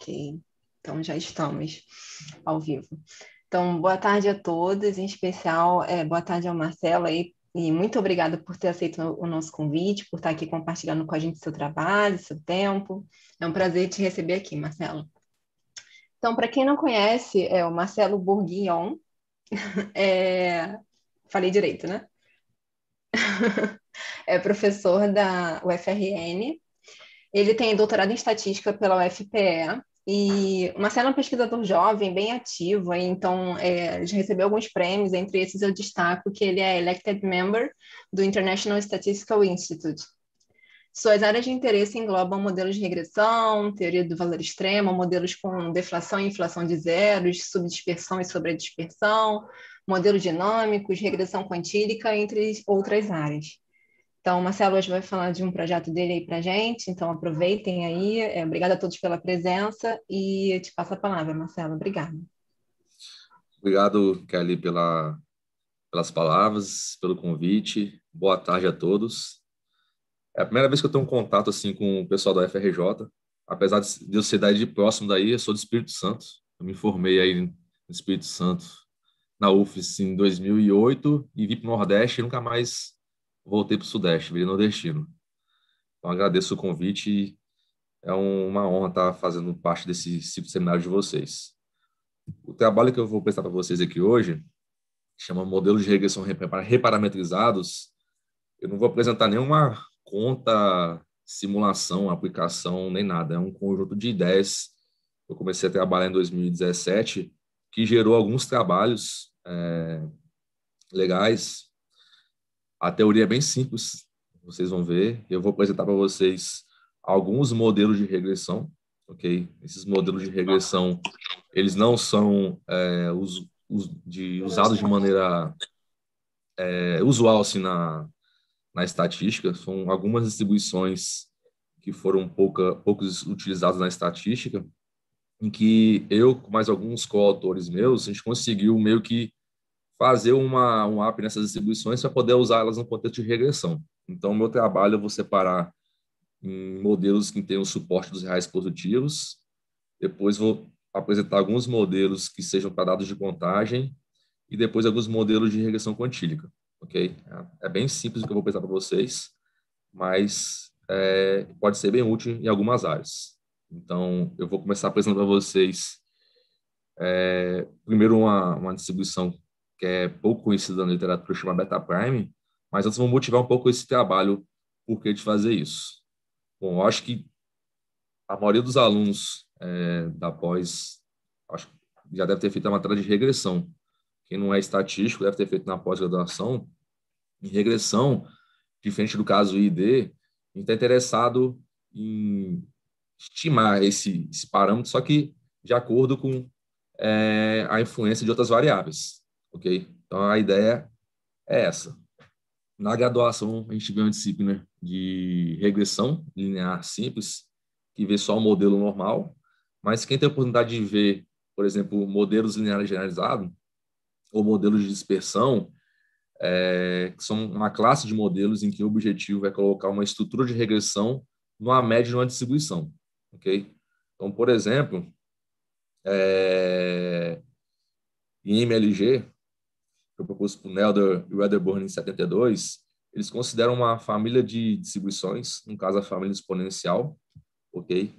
Ok, então já estamos ao vivo. Então, boa tarde a todos, em especial, é, boa tarde ao Marcelo aí, e muito obrigada por ter aceito o nosso convite, por estar aqui compartilhando com a gente seu trabalho, seu tempo. É um prazer te receber aqui, Marcelo. Então, para quem não conhece, é o Marcelo Bourguignon. É, falei direito, né? é professor da UFRN. Ele tem doutorado em estatística pela UFPE. E Marcelo é um pesquisador jovem, bem ativo, então é, já recebeu alguns prêmios, entre esses eu destaco que ele é elected member do International Statistical Institute. Suas áreas de interesse englobam modelos de regressão, teoria do valor extremo, modelos com deflação e inflação de zeros, subdispersão e sobredispersão, modelos dinâmicos, regressão quantílica, entre outras áreas. Então, o Marcelo hoje vai falar de um projeto dele aí para gente, então aproveitem aí. É, obrigada a todos pela presença e eu te passo a palavra, Marcelo. Obrigada. Obrigado, Kelly, pela, pelas palavras, pelo convite. Boa tarde a todos. É a primeira vez que eu tenho um contato assim com o pessoal da FRJ, apesar de eu ser daí de próximo daí, eu sou do Espírito Santo. Eu me formei aí no Espírito Santo na UFES em 2008 e vim para o Nordeste e nunca mais voltei para o Sudeste, virei nordestino. Então, agradeço o convite e é uma honra estar fazendo parte desse de seminário de vocês. O trabalho que eu vou apresentar para vocês aqui hoje chama Modelos de Regressão Reparametrizados. Eu não vou apresentar nenhuma conta, simulação, aplicação, nem nada. É um conjunto de ideias. Eu comecei a trabalhar em 2017, que gerou alguns trabalhos é, legais. A teoria é bem simples, vocês vão ver. Eu vou apresentar para vocês alguns modelos de regressão, ok? Esses modelos de regressão, eles não são é, de, usados de maneira é, usual assim, na, na estatística. São algumas distribuições que foram pouca, poucos utilizadas na estatística, em que eu, com mais alguns coautores meus, a gente conseguiu meio que fazer uma, um app nessas distribuições para poder usá-las no contexto de regressão. Então, meu trabalho eu vou separar em modelos que tenham suporte dos reais positivos, depois vou apresentar alguns modelos que sejam para dados de contagem e depois alguns modelos de regressão quantílica, ok? É, é bem simples o que eu vou apresentar para vocês, mas é, pode ser bem útil em algumas áreas. Então, eu vou começar apresentando para vocês, é, primeiro, uma, uma distribuição que é pouco conhecida na literatura, chama Beta Prime, mas antes vou motivar um pouco esse trabalho, por que de fazer isso. Bom, eu acho que a maioria dos alunos é, da pós, acho já deve ter feito a matéria de regressão. Quem não é estatístico deve ter feito na pós-graduação. Em regressão, diferente do caso ID, a gente está interessado em estimar esse, esse parâmetro, só que de acordo com é, a influência de outras variáveis, ok? Então, a ideia é essa. Na graduação, a gente vê uma disciplina de regressão linear simples, que vê só o modelo normal, mas quem tem a oportunidade de ver, por exemplo, modelos lineares generalizados, ou modelos de dispersão, é, que são uma classe de modelos em que o objetivo é colocar uma estrutura de regressão numa média de uma distribuição ok? Então, por exemplo, é, em MLG, que eu propus para o Nelder e o Wedderburn em 72, eles consideram uma família de distribuições, no caso a família exponencial, ok?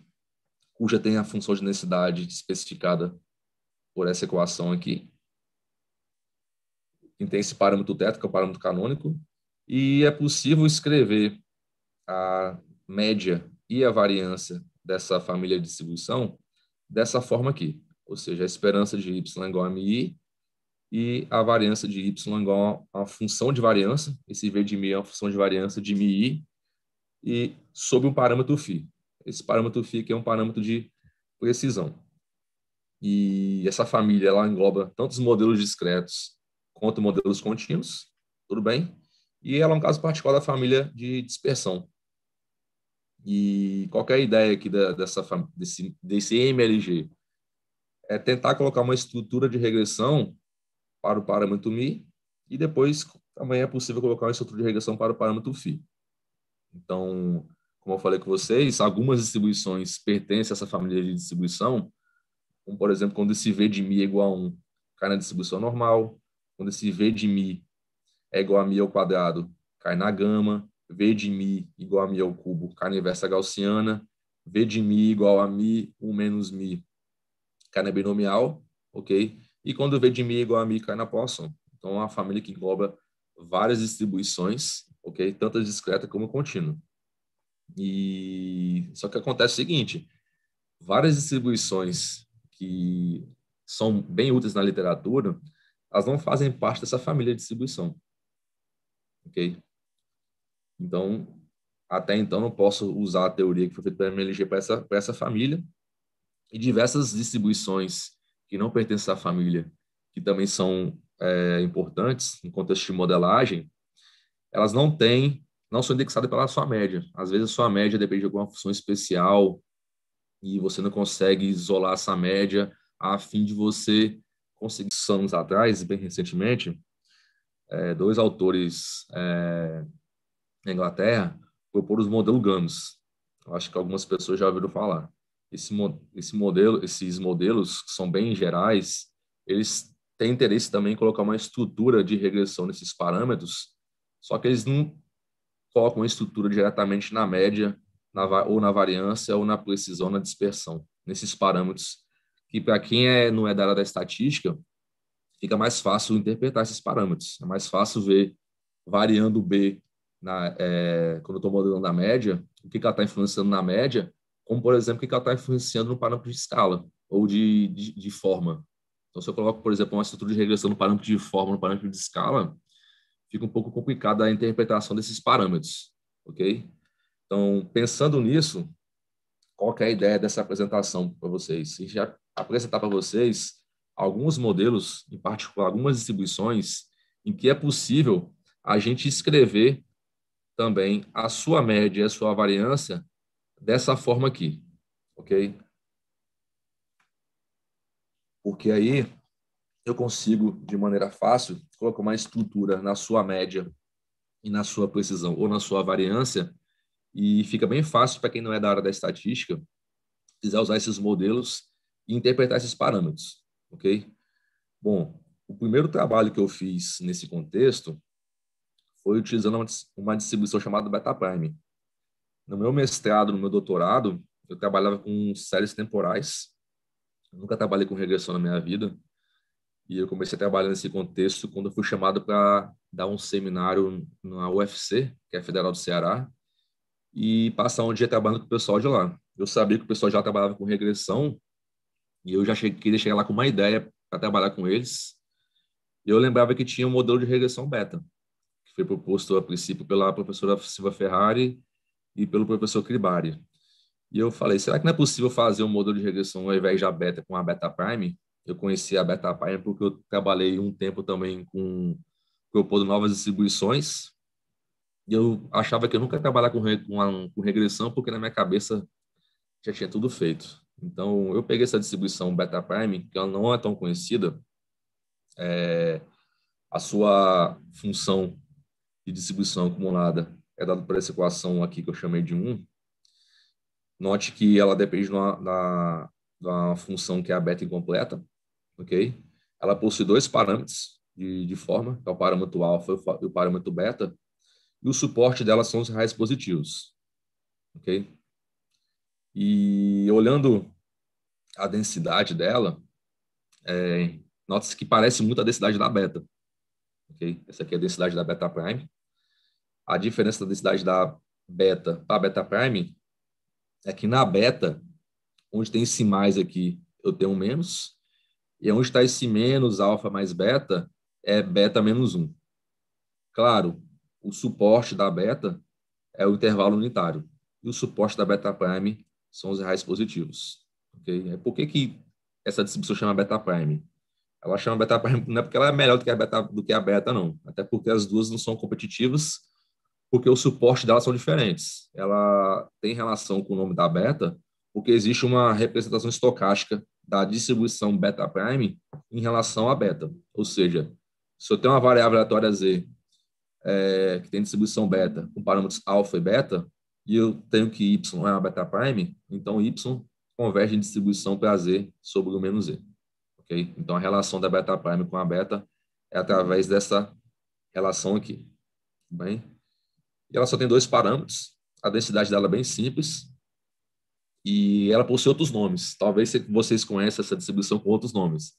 Cuja tem a função de densidade especificada por essa equação aqui. E tem esse parâmetro teto, que é o parâmetro canônico, e é possível escrever a média e a variância dessa família de distribuição dessa forma aqui, ou seja, a esperança de y é igual a mi e a variância de y é igual a função de variância, esse v de mi é uma função de variância de mi e sob um parâmetro φ. Esse parâmetro φ aqui é um parâmetro de precisão. E essa família ela engloba tanto os modelos discretos quanto modelos contínuos, tudo bem? E ela é um caso particular da família de dispersão, e qual é a ideia aqui da, dessa, desse, desse MLG? É tentar colocar uma estrutura de regressão para o parâmetro mi e depois também é possível colocar uma estrutura de regressão para o parâmetro φ. Então, como eu falei com vocês, algumas distribuições pertencem a essa família de distribuição, como, por exemplo, quando esse V de mi é igual a 1, cai na distribuição normal, quando esse V de mi é igual a mi ao quadrado, cai na gama, V de mi igual a mi ao é cubo, carga inversa gaussiana, V de mi igual a mi, 1 menos mi, cai na binomial, ok? E quando V de mi igual a mi, cai na é Poisson. Então, é uma família que engloba várias distribuições, ok? Tanto discreta como contínua. E só que acontece o seguinte, várias distribuições que são bem úteis na literatura, elas não fazem parte dessa família de distribuição, ok? Então, até então, não posso usar a teoria que foi feita pela MLG para essa, para essa família. E diversas distribuições que não pertencem à família, que também são é, importantes no contexto de modelagem, elas não têm, não são indexadas pela sua média. Às vezes, a sua média depende de alguma função especial e você não consegue isolar essa média a fim de você conseguir. Anos atrás, bem recentemente, é, dois autores é, na Inglaterra propor os modelos GAMS. Eu acho que algumas pessoas já ouviram falar. Esse, esse modelo, esses modelos que são bem gerais, eles têm interesse também em colocar uma estrutura de regressão nesses parâmetros, só que eles não colocam a estrutura diretamente na média, na, ou na variância, ou na precisão, na dispersão, nesses parâmetros, que para quem é, não é da área da estatística, fica mais fácil interpretar esses parâmetros, é mais fácil ver variando B na, é, quando eu estou modelando a média, o que ela está influenciando na média, como, por exemplo, o que ela está influenciando no parâmetro de escala ou de, de, de, forma. Então, se eu coloco, por exemplo, uma estrutura de regressão no parâmetro de forma, no parâmetro de escala, fica um pouco complicada a interpretação desses parâmetros, ok? Então, pensando nisso, qual é a ideia dessa apresentação para vocês? E já apresentar para vocês alguns modelos, em particular algumas distribuições, em que é possível a gente escrever também a sua média e a sua variância dessa forma aqui, ok? Porque aí eu consigo, de maneira fácil, colocar uma estrutura na sua média e na sua precisão ou na sua variância, e fica bem fácil para quem não é da área da estatística, quiser usar esses modelos e interpretar esses parâmetros, ok? Bom, o primeiro trabalho que eu fiz nesse contexto foi utilizando uma, uma distribuição chamada Beta Prime. No meu mestrado, no meu doutorado, eu trabalhava com séries temporais. Eu nunca trabalhei com regressão na minha vida. E eu comecei a trabalhar nesse contexto quando fui chamado para dar um seminário na UFC, que é a Federal do Ceará, e passar um dia trabalhando com o pessoal de lá. Eu sabia que o pessoal já trabalhava com regressão, e eu já cheguei, queria chegar lá com uma ideia para trabalhar com eles. E eu lembrava que tinha um modelo de regressão beta foi proposto a princípio pela professora Silva Ferrari e pelo professor Cribari. E eu falei, será que não é possível fazer um modelo de regressão ao invés de a beta com a beta prime? Eu conheci a beta prime porque eu trabalhei um tempo também com propondo novas distribuições. E eu achava que eu nunca ia trabalhar com, com, com regressão porque na minha cabeça já tinha tudo feito. Então, eu peguei essa distribuição beta prime, que ela não é tão conhecida, é, a sua função de distribuição acumulada é dado por essa equação aqui que eu chamei de 1, note que ela depende de uma, da, da função que é a beta incompleta, ok? Ela possui dois parâmetros de, de forma, que é o parâmetro alfa e o parâmetro beta, e o suporte dela são os reais positivos, ok? E olhando a densidade dela, é, nota-se que parece muito a densidade da beta, essa aqui é a densidade da beta prime. A diferença da densidade da beta para beta prime é que na beta, onde tem esse mais aqui, eu tenho menos, e onde está esse menos alfa mais beta, é beta menos 1. Claro, o suporte da beta é o intervalo unitário, e o suporte da beta prime são os reais positivos. Okay? É por que, que essa distribuição chama beta prime? Ela chama beta prime não é porque ela é melhor do que a beta, do que a beta não, até porque as duas não são competitivas, porque o suporte delas são diferentes. Ela tem relação com o nome da beta, porque existe uma representação estocástica da distribuição beta prime em relação à beta. Ou seja, se eu tenho uma variável aleatória z é, que tem distribuição beta com parâmetros alfa e beta, e eu tenho que y é uma beta prime, então y converge em distribuição para z sobre o menos z. Okay? Então, a relação da beta prime com a beta é através dessa relação aqui. Bem? E ela só tem dois parâmetros. A densidade dela é bem simples e ela possui outros nomes. Talvez vocês conheçam essa distribuição com outros nomes.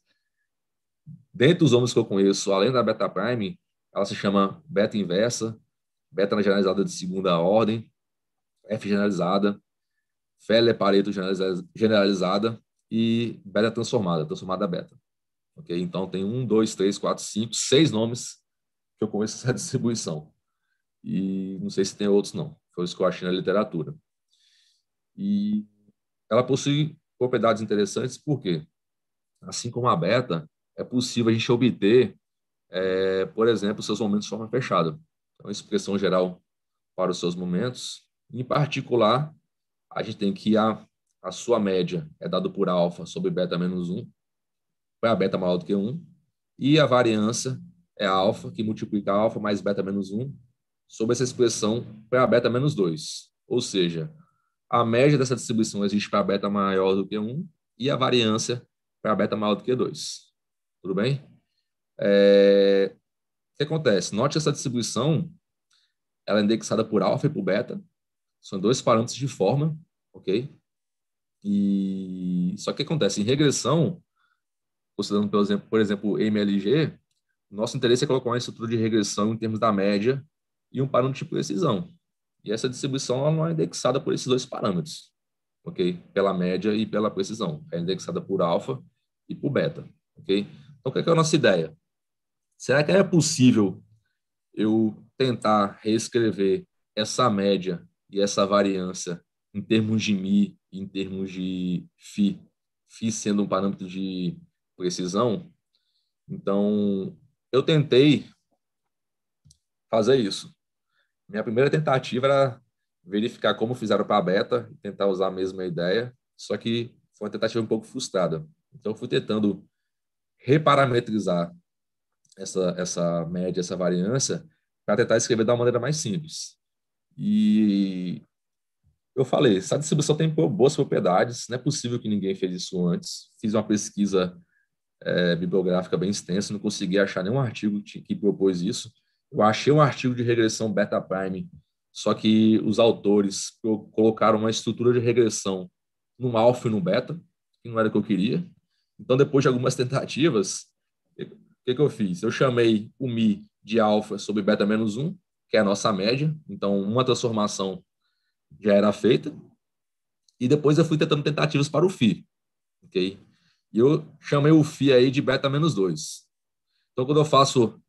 Dentre os nomes que eu conheço, além da beta prime, ela se chama beta inversa, beta generalizada de segunda ordem, F generalizada, Felle-Pareto generalizada, e beta transformada, transformada beta. Ok? Então tem um, dois, três, quatro, cinco, seis nomes que eu conheço essa distribuição. E não sei se tem outros, não. Foi isso que eu achei na literatura. E ela possui propriedades interessantes, porque, assim como a beta, é possível a gente obter, é, por exemplo, seus momentos de forma fechada. Então, expressão geral para os seus momentos. Em particular, a gente tem que a a sua média é dado por alfa sobre beta menos 1, para a beta maior do que 1, e a variância é alfa, que multiplica alfa mais beta menos 1, sobre essa expressão para beta menos 2. Ou seja, a média dessa distribuição existe para beta maior do que 1 e a variância para beta maior do que 2. Tudo bem? É... O que acontece? Note essa distribuição, ela é indexada por alfa e por beta, são dois parâmetros de forma, ok? E só que acontece em regressão, considerando por exemplo, por exemplo, MLG, nosso interesse é colocar uma estrutura de regressão em termos da média e um parâmetro de precisão. E essa distribuição não é indexada por esses dois parâmetros, ok? Pela média e pela precisão. É indexada por alfa e por beta, ok? Então, o que é, que é a nossa ideia? Será que é possível eu tentar reescrever essa média e essa variância em termos de mi, em termos de fi, fi sendo um parâmetro de precisão. Então, eu tentei fazer isso. Minha primeira tentativa era verificar como fizeram para a beta e tentar usar a mesma ideia, só que foi uma tentativa um pouco frustrada. Então, eu fui tentando reparametrizar essa, essa média, essa variância, para tentar escrever da maneira mais simples. E eu falei, essa distribuição tem boas propriedades, não é possível que ninguém fez isso antes. Fiz uma pesquisa é, bibliográfica bem extensa, não consegui achar nenhum artigo que, propôs isso. Eu achei um artigo de regressão beta prime, só que os autores colocaram uma estrutura de regressão no alfa e no beta, que não era o que eu queria. Então, depois de algumas tentativas, o que, que eu fiz? Eu chamei o mi de alfa sobre beta menos 1, que é a nossa média. Então, uma transformação já era feita. E depois eu fui tentando tentativas para o FI, ok? E eu chamei o FI aí de beta menos 2. Então, quando eu faço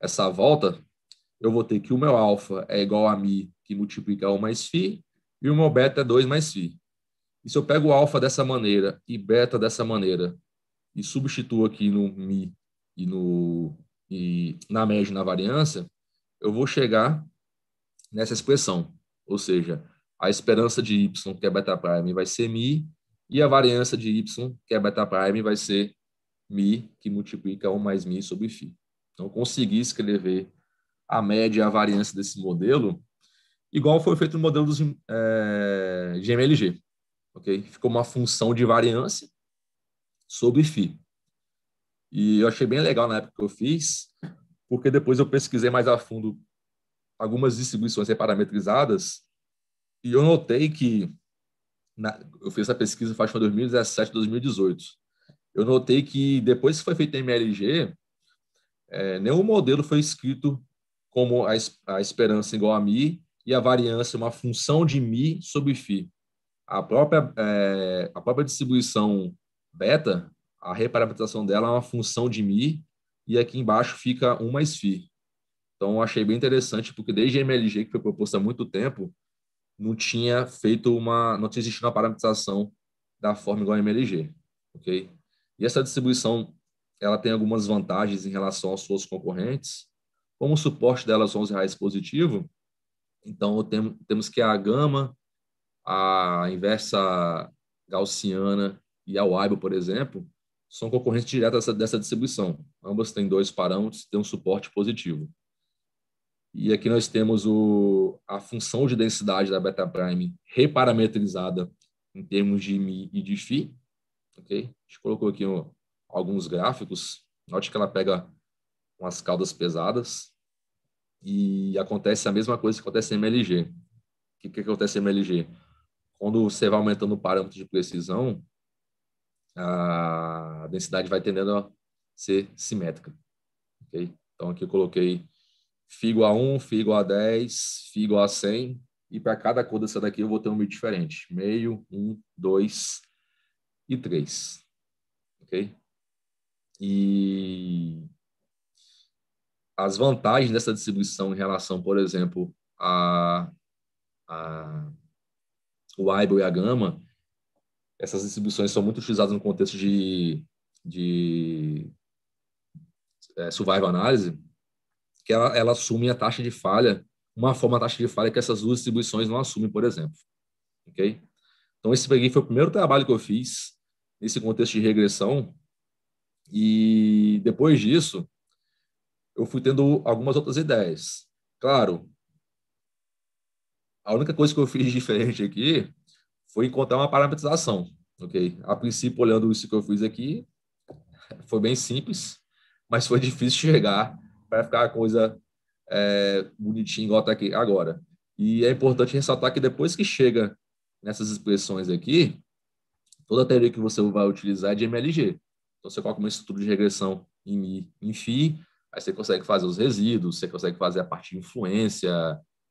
essa volta, eu vou ter que o meu alfa é igual a mi, que multiplica 1 mais φ, e o meu beta é 2 mais φ. E se eu pego o alfa dessa maneira e beta dessa maneira, e substituo aqui no mi e, no, e na média e na variância, eu vou chegar nessa expressão. Ou seja, a esperança de y, que é beta prime, vai ser mi, e a variância de y, que é beta prime, vai ser mi, que multiplica 1 mais mi sobre φ. Então, consegui escrever a média e a variância desse modelo, igual foi feito no modelo dos, é, eh, de MLG. Okay? Ficou uma função de variância sobre φ. E eu achei bem legal na época que eu fiz, porque depois eu pesquisei mais a fundo algumas distribuições reparametrizadas e eu notei que, na, eu fiz essa pesquisa faz 2017, 2018. Eu notei que depois que foi feito a MLG, é, nenhum modelo foi escrito como a, a esperança igual a mi e a variância uma função de mi sobre φ. A própria, é, a própria distribuição beta, a reparametrização dela é uma função de mi e aqui embaixo fica 1 mais φ. Então, achei bem interessante, porque desde a MLG, que foi proposta há muito tempo, não tinha feito uma, não tinha existido uma parametrização da forma igual a MLG, ok? E essa distribuição, ela tem algumas vantagens em relação aos seus concorrentes. Como o suporte dela são os reais positivo, então tem, temos que a gama, a inversa gaussiana e a Weibull, por exemplo, são concorrentes diretas dessa, dessa distribuição. Ambas têm dois parâmetros e têm um suporte positivo. E aqui nós temos o, a função de densidade da beta prime reparametrizada em termos de mi e de φ. Okay? A gente colocou aqui alguns gráficos. Note que ela pega umas caudas pesadas e acontece a mesma coisa que acontece em MLG. O que, que acontece em MLG? Quando você vai aumentando o parâmetro de precisão, a densidade vai tendendo a ser simétrica. Okay? Então, aqui eu coloquei figo a 1, figo a 10, figo a 100. E para cada cor dessa daqui eu vou ter um meio diferente. Meio, um, dois e três, Ok? E as vantagens dessa distribuição em relação, por exemplo, a, a o Aibel e a Gama, essas distribuições são muito utilizadas no contexto de, de é, survival analysis que ela, ela assume a taxa de falha, uma forma taxa de falha que essas duas distribuições não assumem, por exemplo. Ok? Então, esse aqui foi o primeiro trabalho que eu fiz nesse contexto de regressão. E depois disso, eu fui tendo algumas outras ideias. Claro, a única coisa que eu fiz diferente aqui foi encontrar uma parametrização, ok? A princípio, olhando isso que eu fiz aqui, foi bem simples, mas foi difícil chegar para ficar a coisa é, bonitinha igual está aqui agora. E é importante ressaltar que depois que chega nessas expressões aqui, toda a teoria que você vai utilizar é de MLG. Então, você coloca uma estrutura de regressão em Mi, em Fi, aí você consegue fazer os resíduos, você consegue fazer a parte de influência,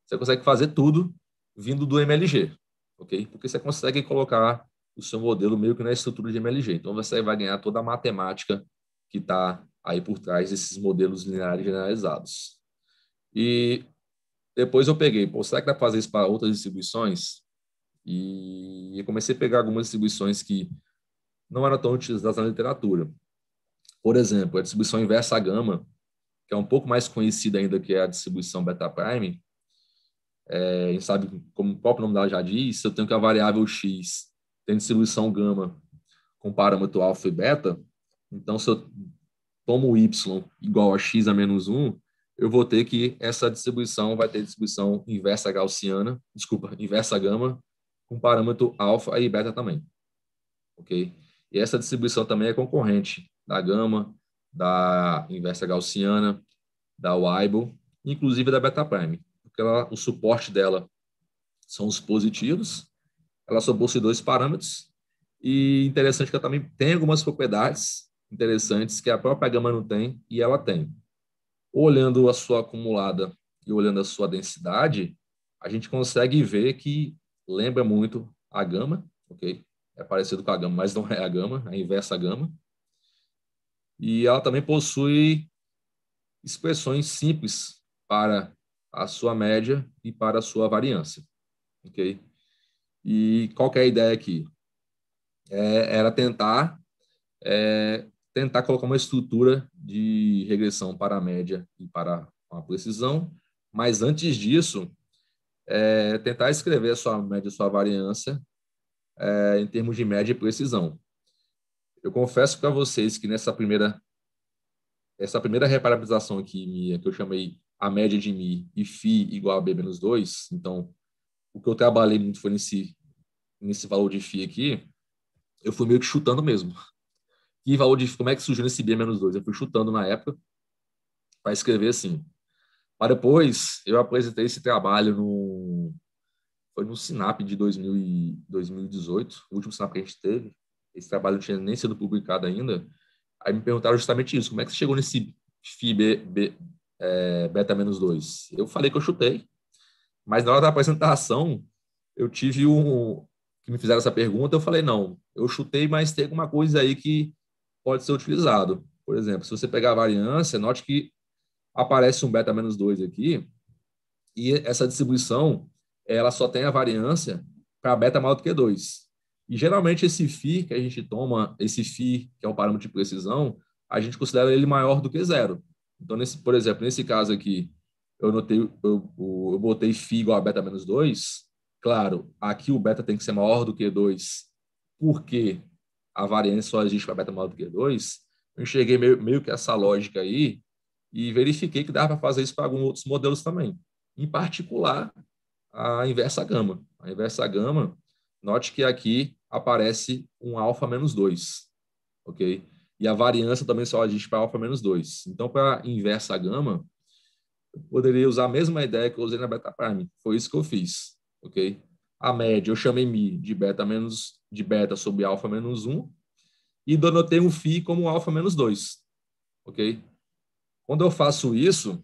você consegue fazer tudo vindo do MLG, ok? Porque você consegue colocar o seu modelo meio que na estrutura de MLG. Então, você vai ganhar toda a matemática que está aí por trás desses modelos lineares generalizados. E depois eu peguei, pô, será que dá para fazer isso para outras distribuições? E comecei a pegar algumas distribuições que não eram tão utilizadas na literatura. Por exemplo, a distribuição inversa gama, que é um pouco mais conhecida ainda que é a distribuição beta prime, é, a gente sabe, como o próprio nome dela já diz, se eu tenho que a variável x tem distribuição gama com parâmetro alfa e beta, então se eu como y igual a x a menos 1, eu vou ter que essa distribuição vai ter distribuição inversa gaussiana, desculpa, inversa gama, com parâmetro alfa e beta também. Ok? E essa distribuição também é concorrente da gama, da inversa gaussiana, da Weibull, inclusive da beta prime, porque ela, o suporte dela são os positivos, ela só possui dois parâmetros, e interessante que ela também tem algumas propriedades interessantes que a própria gama não tem e ela tem. Olhando a sua acumulada e olhando a sua densidade, a gente consegue ver que lembra muito a gama, ok? É parecido com a gama, mas não é a gama, é a inversa gama. E ela também possui expressões simples para a sua média e para a sua variância, ok? E qual é a ideia aqui? É, era tentar é, tentar colocar uma estrutura de regressão para a média e para a precisão, mas antes disso, é, tentar escrever a sua média, a sua variância é, em termos de média e precisão. Eu confesso para vocês que nessa primeira essa primeira reparametrização aqui minha, que eu chamei a média de mi e φ igual a b menos 2, então o que eu trabalhei muito foi nesse, nesse valor de φ aqui, eu fui meio que chutando mesmo que valor de como é que surgiu esse B menos 2? Eu fui chutando na época para escrever assim. Mas depois eu apresentei esse trabalho no foi no Sinap de 2000 2018, o último Sinap que a gente teve. Esse trabalho não tinha nem sido publicado ainda. Aí me perguntaram justamente isso, como é que você chegou nesse FIB é, beta menos 2? Eu falei que eu chutei, mas na hora da apresentação eu tive um que me fizeram essa pergunta, eu falei não, eu chutei, mas tem alguma coisa aí que pode ser utilizado. Por exemplo, se você pegar a variância, note que aparece um beta menos 2 aqui, e essa distribuição ela só tem a variância para beta maior do que 2. E geralmente esse φ que a gente toma, esse φ que é o parâmetro de precisão, a gente considera ele maior do que zero. Então, nesse, por exemplo, nesse caso aqui, eu, notei, eu, eu, eu botei φ igual a beta menos 2. Claro, aqui o beta tem que ser maior do que 2, porque a variância só existe para beta maior do que 2, eu enxerguei meio, meio, que essa lógica aí e verifiquei que dava para fazer isso para alguns outros modelos também. Em particular, a inversa gama. A inversa gama, note que aqui aparece um alfa menos 2, ok? E a variância também só existe para alfa menos 2. Então, para inversa gama, eu poderia usar a mesma ideia que eu usei na beta prime. Foi isso que eu fiz, ok? a média, eu chamei mi de beta menos de beta sobre alfa menos 1 e denotei um φ como alfa menos 2. OK? Quando eu faço isso,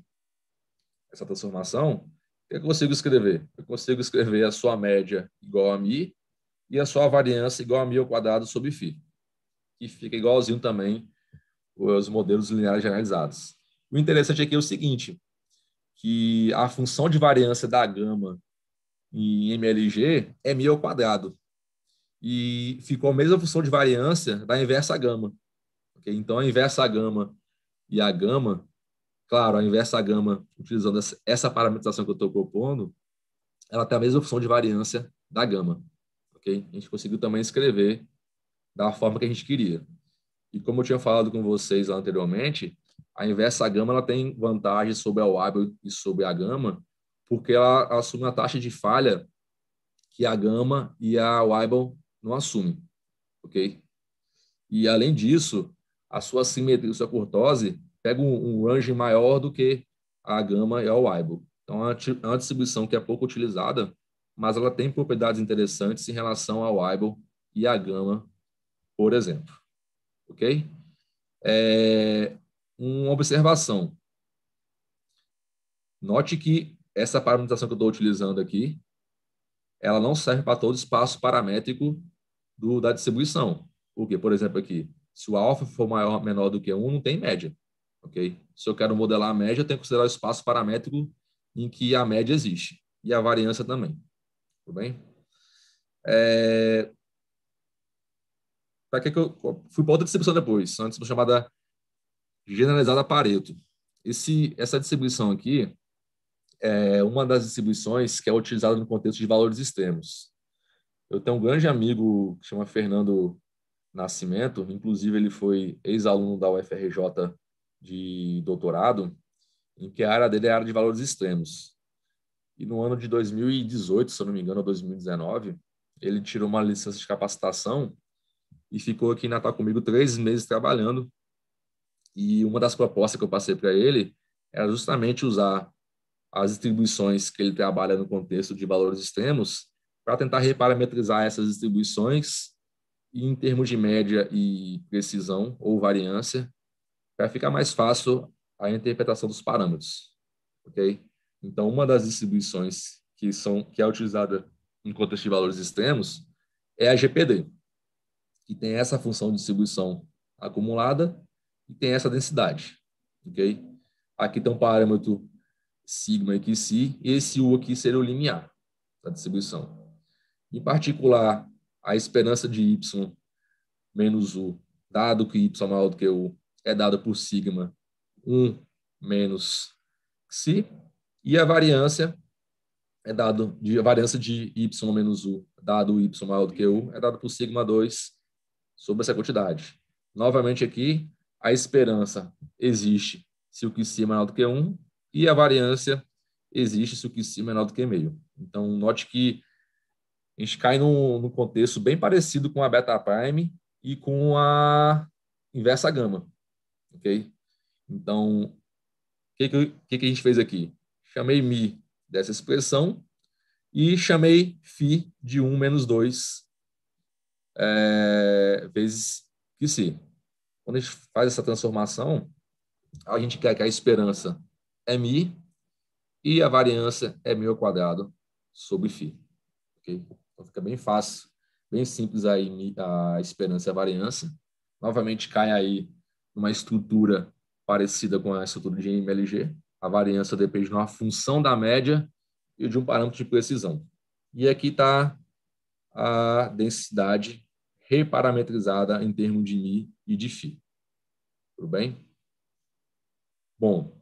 essa transformação, o que eu consigo escrever? Eu consigo escrever a sua média igual a mi e a sua variância igual a mi ao quadrado sobre φ, que fica igualzinho também os modelos lineares generalizados. O interessante aqui é, é o seguinte, que a função de variância da gama em MLG é μ ao quadrado. E ficou a mesma função de variância da inversa gama. Okay? Então, a inversa gama e a gama, claro, a inversa gama, utilizando essa parametrização que eu estou propondo, ela tem a mesma função de variância da gama. Okay? A gente conseguiu também escrever da forma que a gente queria. E como eu tinha falado com vocês anteriormente, a inversa gama ela tem vantagem sobre a Wabel e sobre a gama, porque ela assume uma taxa de falha que a Gama e a Weibull não assumem, ok? E além disso, a sua simetria, a sua cortose pega um, um range maior do que a Gama e a Weibull. Então, é, é uma distribuição que é pouco utilizada, mas ela tem propriedades interessantes em relação ao Weibull e à Gama, por exemplo. Ok? É, uma observação. Note que essa parametrização que eu estou utilizando aqui, ela não serve para todo espaço paramétrico do, da distribuição. que, por exemplo, aqui, se o alfa for maior menor do que 1, não tem média. Ok? Se eu quero modelar a média, eu tenho que considerar o espaço paramétrico em que a média existe. E a variância também. Tudo bem? É... Para que, que eu fui para outra distribuição depois, uma distribuição chamada generalizada Pareto. Esse, essa distribuição aqui, é uma das distribuições que é utilizada no contexto de valores extremos. Eu tenho um grande amigo que chama Fernando Nascimento, inclusive ele foi ex-aluno da UFRJ de doutorado, em que a área dele é a área de valores extremos. E no ano de 2018, se eu não me engano, ou 2019, ele tirou uma licença de capacitação e ficou aqui em Natal comigo três meses trabalhando. E uma das propostas que eu passei para ele era justamente usar as distribuições que ele trabalha no contexto de valores extremos, para tentar reparametrizar essas distribuições em termos de média e precisão ou variância, para ficar mais fácil a interpretação dos parâmetros, ok? Então, uma das distribuições que são que é utilizada em contexto de valores extremos é a GPD, que tem essa função de distribuição acumulada e tem essa densidade, ok? Aqui tem um parâmetro sigma aqui si, esse U aqui seria o limiar da distribuição. Em particular, a esperança de Y menos U, dado que Y é maior do que U, é dada por sigma 1 menos si, e a variância é dado de a variância de y menos u, dado y maior do que u, é dado por sigma 2 sobre essa quantidade. Novamente aqui, a esperança existe se o que si é maior do que 1 e a variância existe se o que é menor do que meio. Então, note que a gente cai num, num contexto bem parecido com a beta prime e com a inversa gama, ok? Então, o que, que, que a gente fez aqui? Chamei mi dessa expressão e chamei φ de 1 menos 2 é, vezes que si. Quando a gente faz essa transformação, a gente quer que a esperança é mi e a variância é mi ao quadrado sobre φ. Okay? Então fica bem fácil, bem simples aí a esperança e a variância. Novamente cai aí numa estrutura parecida com a estrutura de MLG. A variância depende de uma função da média e de um parâmetro de precisão. E aqui está a densidade reparametrizada em termos de mi e de φ. Tudo bem? Bom,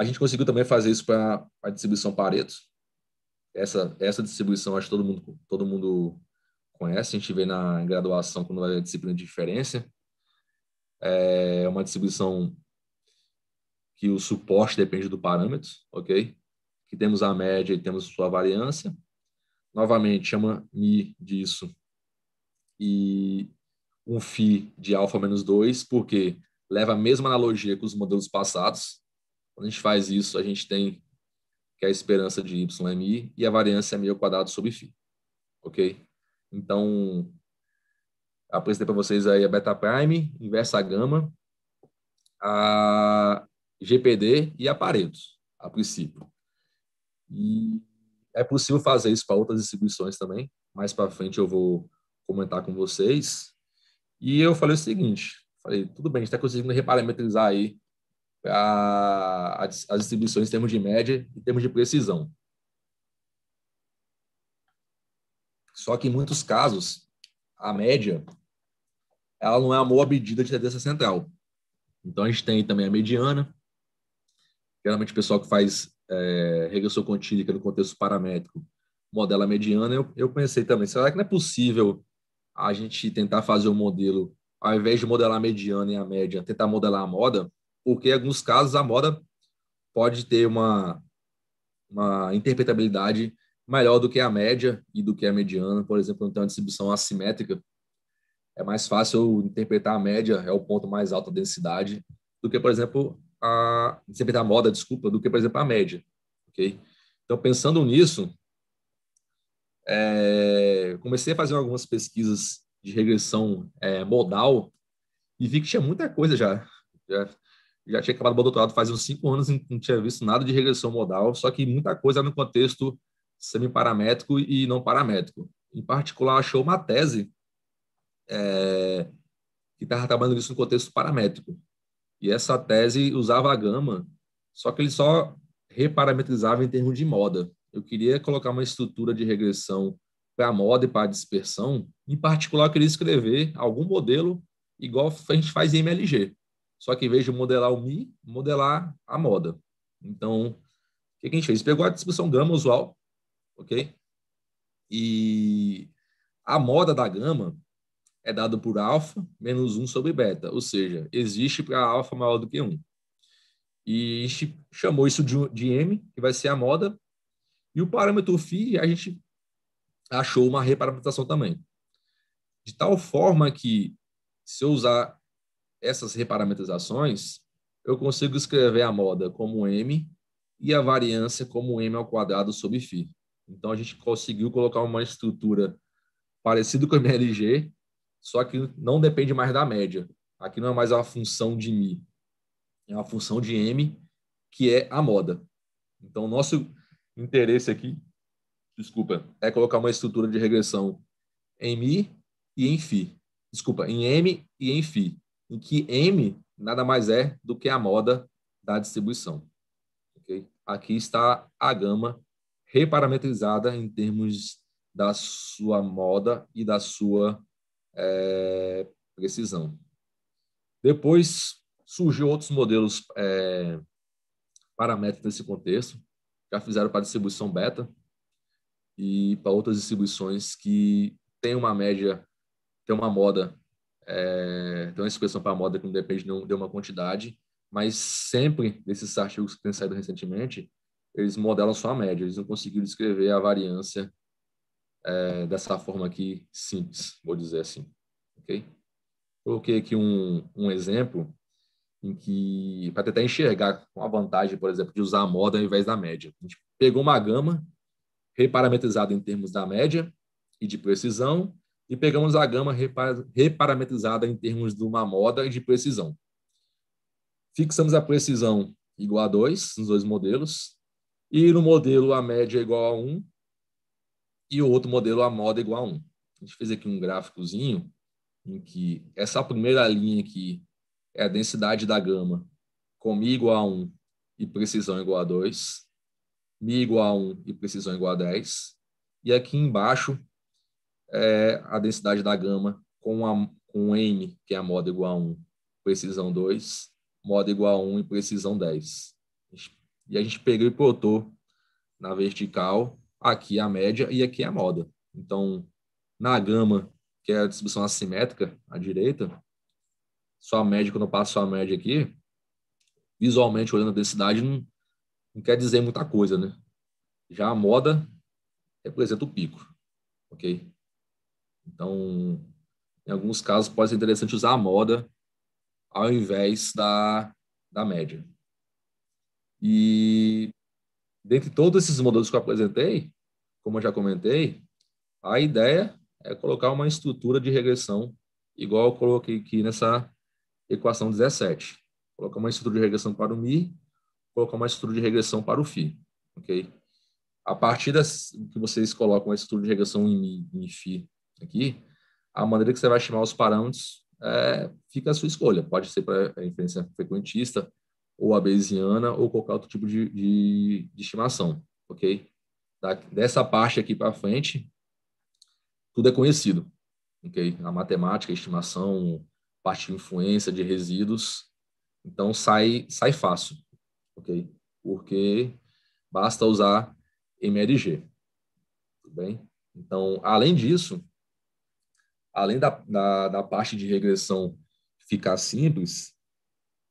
a gente conseguiu também fazer isso para a distribuição Pareto. Essa, essa distribuição acho que todo mundo, todo mundo conhece, a gente vê na graduação quando vai a disciplina de diferença. É uma distribuição que o suporte depende do parâmetro, ok? Que temos a média e temos sua variância. Novamente, chama mi disso e um φ de alfa menos 2, porque leva a mesma analogia com os modelos passados, quando a gente faz isso, a gente tem que é a esperança de y é mi e a variância é mi ao quadrado sobre φ. Ok? Então, apresentei para vocês aí a beta prime, inversa gama, a GPD e a Pareto, a princípio. E é possível fazer isso para outras distribuições também. Mais para frente eu vou comentar com vocês. E eu falei o seguinte, falei, tudo bem, a gente está conseguindo reparametrizar aí a, as distribuições em termos de média e em termos de precisão. Só que em muitos casos, a média ela não é a boa medida de tendência central. Então, a gente tem também a mediana. Geralmente, o pessoal que faz é, regressão contínua no é contexto paramétrico modela mediana. Eu, eu pensei também, será que não é possível a gente tentar fazer um modelo, ao invés de modelar a mediana e a média, tentar modelar a moda? porque em alguns casos a moda pode ter uma, uma interpretabilidade melhor do que a média e do que a mediana. Por exemplo, quando tem uma distribuição assimétrica, é mais fácil interpretar a média, é o ponto mais alto da densidade, do que, por exemplo, a interpretar a moda, desculpa, do que, por exemplo, a média. Então, pensando nisso, é, comecei a fazer algumas pesquisas de regressão é, modal e vi que tinha muita coisa já. já já tinha acabado o doutorado faz uns cinco anos e não tinha visto nada de regressão modal, só que muita coisa no contexto semiparamétrico e não paramétrico. Em particular, achou uma tese é, que estava trabalhando isso no contexto paramétrico. E essa tese usava a gama, só que ele só reparametrizava em termos de moda. Eu queria colocar uma estrutura de regressão para a moda e para a dispersão. Em particular, eu queria escrever algum modelo igual a gente faz em MLG só que em vez de modelar o Mi, modelar a moda. Então, o que a gente fez? Pegou a distribuição gama usual, ok? E a moda da gama é dada por alfa menos 1 sobre beta, ou seja, existe para alfa maior do que 1. E a gente chamou isso de M, que vai ser a moda, e o parâmetro phi a gente achou uma reparametração também. De tal forma que, se eu usar essas reparametrizações, eu consigo escrever a moda como M e a variância como M ao quadrado sobre φ. Então, a gente conseguiu colocar uma estrutura parecida com a MLG, só que não depende mais da média. Aqui não é mais a função de mi, é uma função de M, que é a moda. Então, nosso interesse aqui, desculpa, é colocar uma estrutura de regressão em mi e em φ. Desculpa, em M e em φ em que M nada mais é do que a moda da distribuição. Okay? Aqui está a gama reparametrizada em termos da sua moda e da sua é, precisão. Depois surgiu outros modelos é, paramétricos nesse contexto, já fizeram para a distribuição beta e para outras distribuições que têm uma média, têm uma moda é, então, a expressão para moda que não depende de uma quantidade, mas sempre desses artigos que têm saído recentemente, eles modelam só a média, eles não conseguiram descrever a variância é, dessa forma aqui simples, vou dizer assim. Ok? Coloquei aqui um, um exemplo em que, para tentar enxergar com a vantagem, por exemplo, de usar a moda ao invés da média. A gente pegou uma gama reparametrizada em termos da média e de precisão, e pegamos a gama reparametrizada em termos de uma moda e de precisão. Fixamos a precisão igual a 2 nos dois modelos, e no modelo a média é igual a 1, um, e o outro modelo a moda é igual a 1. Um. A gente fez aqui um gráficozinho em que essa primeira linha aqui é a densidade da gama com mi igual a 1 e precisão igual a 2, mi igual a 1 e precisão igual a 10, e aqui embaixo é, a densidade da gama com, a, com M, que é a moda igual a 1, precisão 2, moda igual a 1 e precisão 10. E a gente pegou e plotou na vertical, aqui a média e aqui a moda. Então, na gama, que é a distribuição assimétrica, à direita, sua média, quando eu passo a média aqui, visualmente olhando a densidade, não, não quer dizer muita coisa, né? Já a moda representa o pico, ok? Então, em alguns casos, pode ser interessante usar a moda ao invés da, da média. E dentre todos esses modelos que eu apresentei, como eu já comentei, a ideia é colocar uma estrutura de regressão igual eu coloquei aqui nessa equação 17. Colocar uma estrutura de regressão para o mi, colocar uma estrutura de regressão para o φ, ok? A partir das que vocês colocam a estrutura de regressão em mi e fi φ aqui, a maneira que você vai chamar os parâmetros é, fica a sua escolha. Pode ser para a é, inferência frequentista, ou a bayesiana, ou qualquer outro tipo de, de, de estimação, ok? Da, dessa parte aqui para frente, tudo é conhecido, ok? A matemática, a estimação, parte de influência de resíduos, então sai, sai fácil, ok? Porque basta usar MRG, tudo bem? Então, além disso, além da, da, da parte de regressão ficar simples,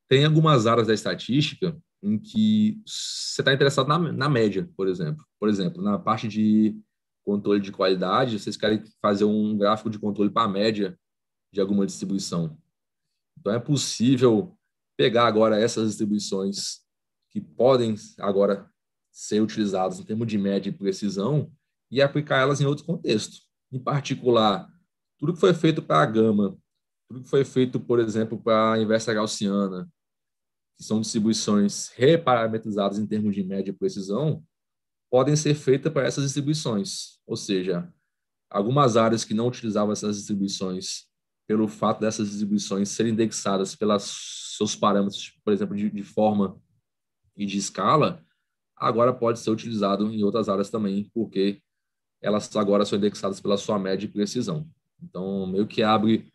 tem algumas áreas da estatística em que você está interessado na, na média, por exemplo. Por exemplo, na parte de controle de qualidade, vocês querem fazer um gráfico de controle para a média de alguma distribuição. Então, é possível pegar agora essas distribuições que podem agora ser utilizadas em termos de média e precisão e aplicar elas em outro contexto. Em particular, tudo que foi feito para a Gama, tudo que foi feito, por exemplo, para a Inversa Gaussiana, que são distribuições reparametrizadas em termos de média e precisão, podem ser feitas para essas distribuições. Ou seja, algumas áreas que não utilizavam essas distribuições, pelo fato dessas distribuições serem indexadas pelos seus parâmetros, por exemplo, de, de forma e de escala, agora pode ser utilizado em outras áreas também, porque elas agora são indexadas pela sua média e precisão. Então, meio que abre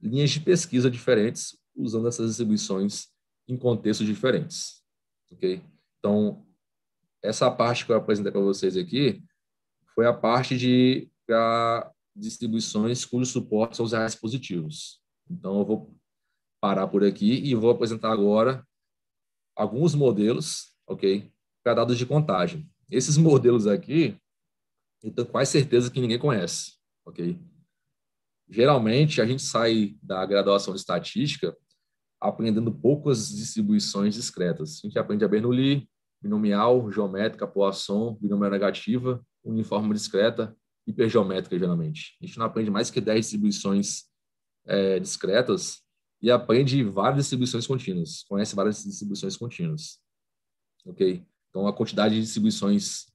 linhas de pesquisa diferentes usando essas distribuições em contextos diferentes, ok? Então, essa parte que eu apresentei para vocês aqui foi a parte de distribuições cujo suporte são os reais positivos. Então, eu vou parar por aqui e vou apresentar agora alguns modelos, ok? Para dados de contagem. Esses modelos aqui, eu tenho quase certeza que ninguém conhece, ok? geralmente a gente sai da graduação de estatística aprendendo poucas distribuições discretas. A gente aprende a Bernoulli, binomial, geométrica, Poisson, binomial negativa, uniforme discreta, hipergeométrica, geralmente. A gente não aprende mais que 10 distribuições é, discretas e aprende várias distribuições contínuas, conhece várias distribuições contínuas. Ok? Então, a quantidade de distribuições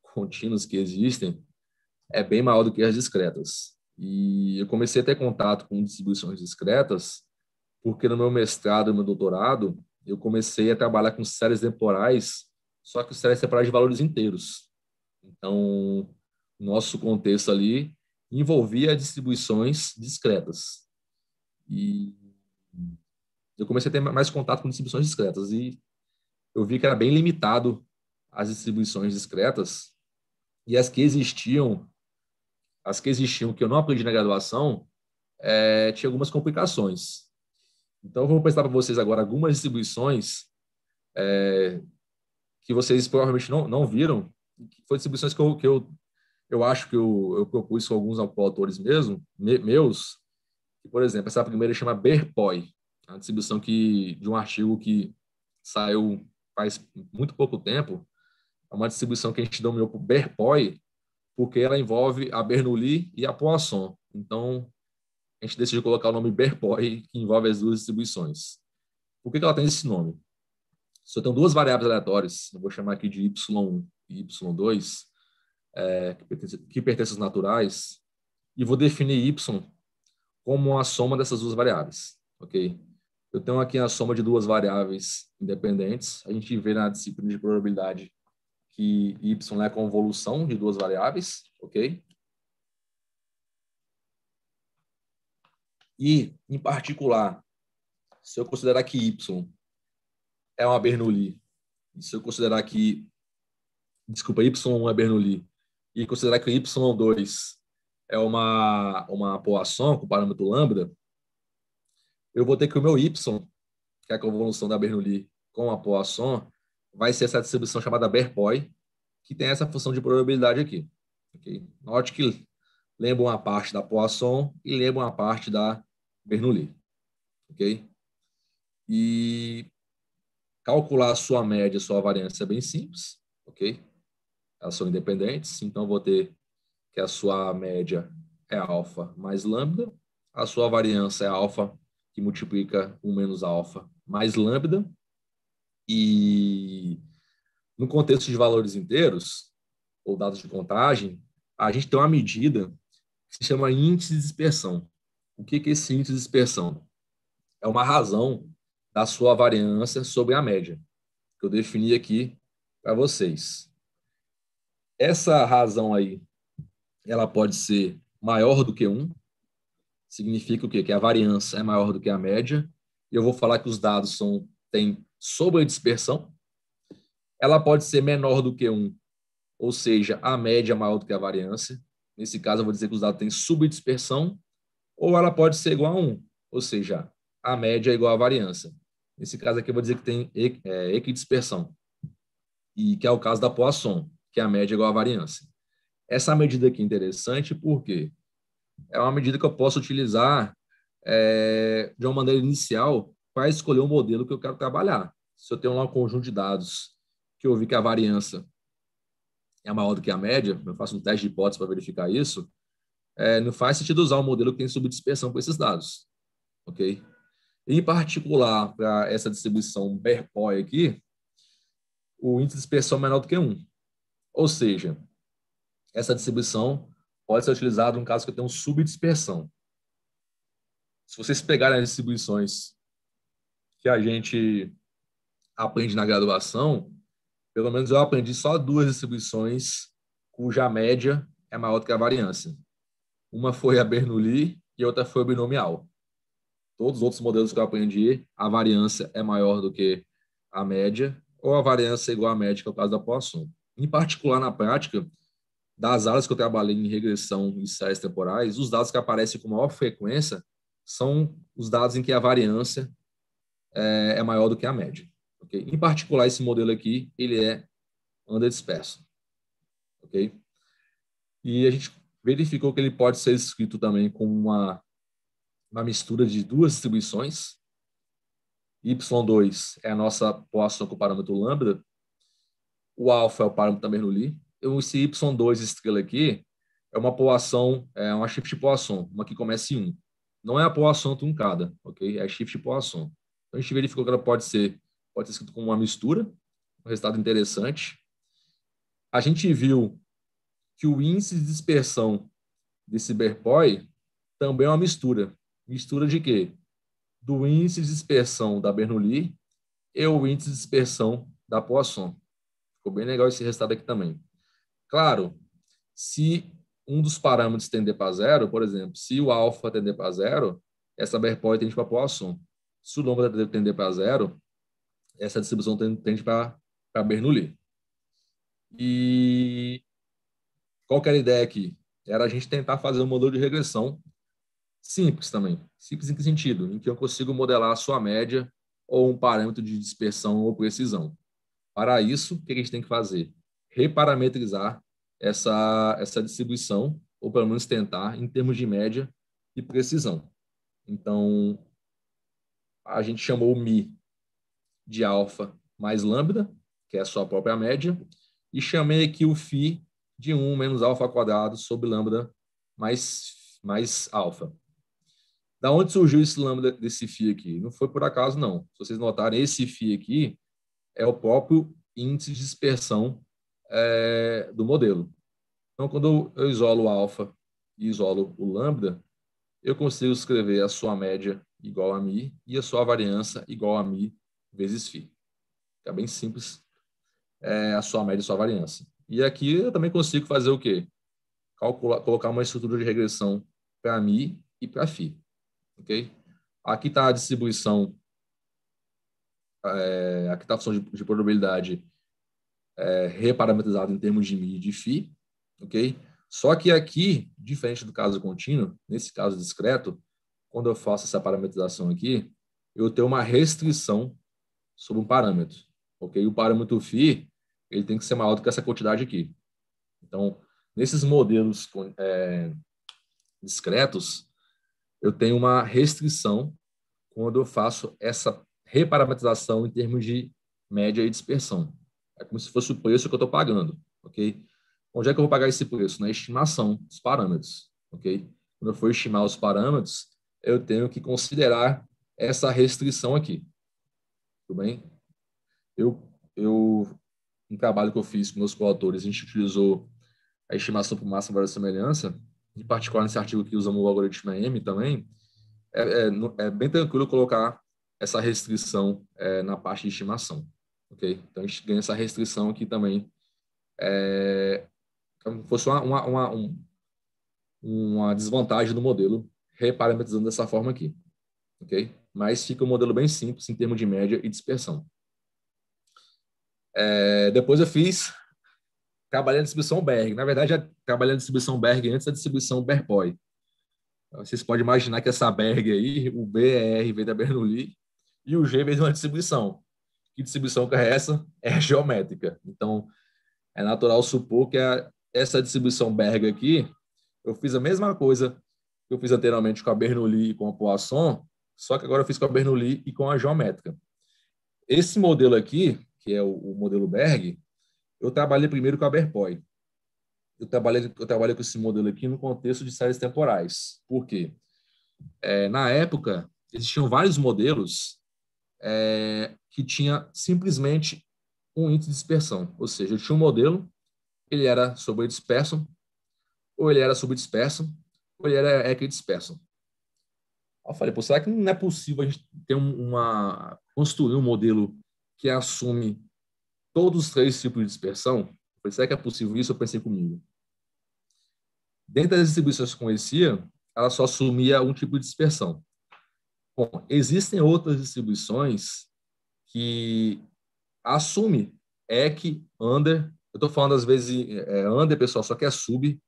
contínuas que existem é bem maior do que as discretas. E eu comecei a ter contato com distribuições discretas, porque no meu mestrado e no meu doutorado, eu comecei a trabalhar com séries temporais, só que séries temporais de valores inteiros. Então, nosso contexto ali envolvia distribuições discretas. E eu comecei a ter mais contato com distribuições discretas e eu vi que era bem limitado as distribuições discretas e as que existiam as que existiam que eu não aprendi na graduação, é, tinha algumas complicações. Então, eu vou apresentar para vocês agora algumas distribuições é, que vocês provavelmente não, não viram, que foram distribuições que eu, que eu, eu acho que eu, eu propus com alguns autores mesmo, me, meus. Por exemplo, essa primeira chama Berpoi, é a distribuição que, de um artigo que saiu faz muito pouco tempo, é uma distribuição que a gente nomeou por Berpoi, porque ela envolve a Bernoulli e a Poisson. Então, a gente decidiu colocar o nome Berpoi, que envolve as duas distribuições. Por que, que ela tem esse nome? Eu tenho duas variáveis aleatórias, eu vou chamar aqui de Y1 e Y2, é, que, pertencem, que pertencem aos naturais, e vou definir Y como a soma dessas duas variáveis, ok? Eu tenho aqui a soma de duas variáveis independentes, a gente vê na disciplina de probabilidade que y é a convolução de duas variáveis, ok? E, em particular, se eu considerar que y é uma Bernoulli, e se eu considerar que, desculpa, y é Bernoulli, e considerar que y2 é uma, uma Poisson com parâmetro lambda, eu vou ter que o meu y, que é a convolução da Bernoulli com a Poisson, vai ser essa distribuição chamada Bearboy, que tem essa função de probabilidade aqui. Okay? Note que lembra uma parte da Poisson e lembra uma parte da Bernoulli. Ok? E calcular a sua média e sua variância é bem simples. Ok? Elas são independentes, então vou ter que a sua média é alfa mais lambda, a sua variância é alfa que multiplica 1 menos alfa mais lambda, e no contexto de valores inteiros, ou dados de contagem, a gente tem uma medida que se chama índice de dispersão. O que é esse índice de dispersão? É uma razão da sua variância sobre a média, que eu defini aqui para vocês. Essa razão aí, ela pode ser maior do que 1, significa o quê? Que a variância é maior do que a média, e eu vou falar que os dados são, têm a dispersão, Ela pode ser menor do que 1, ou seja, a média maior do que a variância. Nesse caso, eu vou dizer que os dados têm subdispersão, ou ela pode ser igual a 1, ou seja, a média é igual à variância. Nesse caso aqui, eu vou dizer que tem é, equidispersão, e que é o caso da Poisson, que é a média é igual à variância. Essa medida aqui é interessante porque é uma medida que eu posso utilizar é, de uma maneira inicial para escolher o um modelo que eu quero trabalhar. Se eu tenho lá um conjunto de dados que eu vi que a variância é maior do que a média, eu faço um teste de hipótese para verificar isso, é, não faz sentido usar um modelo que tem subdispersão com esses dados. Ok? Em particular, para essa distribuição BERPOI aqui, o índice de dispersão é menor do que 1. Ou seja, essa distribuição pode ser utilizada no caso que eu tenho subdispersão. Se vocês pegarem as distribuições que a gente aprende na graduação, pelo menos eu aprendi só duas distribuições cuja média é maior do que a variância. Uma foi a Bernoulli e outra foi o binomial. Todos os outros modelos que eu aprendi, a variância é maior do que a média, ou a variância é igual à média, que é o caso da Poisson. Em particular, na prática, das áreas que eu trabalhei em regressão e séries temporais, os dados que aparecem com maior frequência são os dados em que a variância é, é maior do que a média. Okay? Em particular, esse modelo aqui, ele é anda disperso. Okay? E a gente verificou que ele pode ser escrito também com uma, uma mistura de duas distribuições. Y2 é a nossa Poisson com o parâmetro lambda. O alfa é o parâmetro da Bernoulli. Esse Y2 estrela aqui é uma poação, é uma shift poação, uma que começa em 1. Não é a poação truncada, ok? É shift poação. Então a gente verificou que ela pode ser, pode ser escrito como uma mistura, um resultado interessante. A gente viu que o índice de dispersão desse Berpoi também é uma mistura. Mistura de quê? Do índice de dispersão da Bernoulli e o índice de dispersão da Poisson. Ficou bem legal esse resultado aqui também. Claro, se um dos parâmetros tender para zero, por exemplo, se o alfa tender para zero, essa Berpoi tende para Poisson. Se o longo tender para zero, essa distribuição tende para Bernoulli. E qual era a ideia aqui? Era a gente tentar fazer um modelo de regressão simples também. Simples em que sentido? Em que eu consigo modelar a sua média ou um parâmetro de dispersão ou precisão. Para isso, o que a gente tem que fazer? Reparametrizar essa, essa distribuição, ou pelo menos tentar, em termos de média e precisão. Então, a gente chamou o Mi de alfa mais lambda, que é a sua própria média, e chamei aqui o Φ de 1 menos alfa quadrado sobre lambda mais, mais alfa. Da onde surgiu esse lambda desse Φ aqui? Não foi por acaso, não. Se vocês notarem, esse Φ aqui é o próprio índice de dispersão é, do modelo. Então, quando eu isolo o alfa e isolo o lambda, eu consigo escrever a sua média igual a mi e a sua variância igual a mi vezes φ. Fica bem simples é, a sua média e a sua variância. E aqui eu também consigo fazer o quê? Calcular, colocar uma estrutura de regressão para mi e para φ. Ok? Aqui está a distribuição, é, aqui está a função de, de probabilidade é, reparametrizada em termos de mi e de φ. Ok? Só que aqui, diferente do caso contínuo, nesse caso discreto, quando eu faço essa parametrização aqui, eu tenho uma restrição sobre um parâmetro. Ok? O parâmetro φ ele tem que ser maior do que essa quantidade aqui. Então, nesses modelos é, discretos, eu tenho uma restrição quando eu faço essa reparametrização em termos de média e dispersão. É como se fosse o preço que eu estou pagando, ok? Onde é que eu vou pagar esse preço? Na estimação dos parâmetros, ok? Quando eu for estimar os parâmetros, eu tenho que considerar essa restrição aqui. Tudo bem? Eu, eu, um trabalho que eu fiz com meus coautores, a gente utilizou a estimação por máxima variação semelhança, em particular nesse artigo que usamos o algoritmo M também, é, é, é, bem tranquilo colocar essa restrição é, na parte de estimação, ok? Então a gente ganha essa restrição aqui também é, como então, se fosse uma, uma, uma, um, uma desvantagem do modelo, reparametrizando dessa forma aqui. Ok? Mas fica um modelo bem simples em termos de média e dispersão. É, depois eu fiz trabalhando na distribuição Berg. Na verdade, trabalhando trabalhei distribuição Berg antes da distribuição Berpoy. Então, vocês podem imaginar que essa Berg aí, o B R vem da Bernoulli e o G vem de uma distribuição. Que distribuição que é essa? É geométrica. Então, é natural supor que a essa distribuição Berg aqui, eu fiz a mesma coisa que eu fiz anteriormente com a Bernoulli e com a Poisson, só que agora eu fiz com a Bernoulli e com a geométrica. Esse modelo aqui, que é o, o modelo Berg, eu trabalhei primeiro com a Berpoy. Eu trabalhei, eu trabalhei com esse modelo aqui no contexto de séries temporais. Por quê? É, na época, existiam vários modelos é, que tinha simplesmente um índice de dispersão. Ou seja, eu tinha um modelo ele era sobredisperso, ou ele era subdisperso, ou ele era equidisperso. Eu falei, pô, será que não é possível a gente ter uma construir um modelo que assume todos os três tipos de dispersão? Eu falei, será que é possível isso? Eu pensei comigo. Dentre as distribuições que eu conhecia, ela só assumia um tipo de dispersão. Bom, existem outras distribuições que assume EC, under eu estou falando, às vezes, é, é, under, pessoal, só que é sub,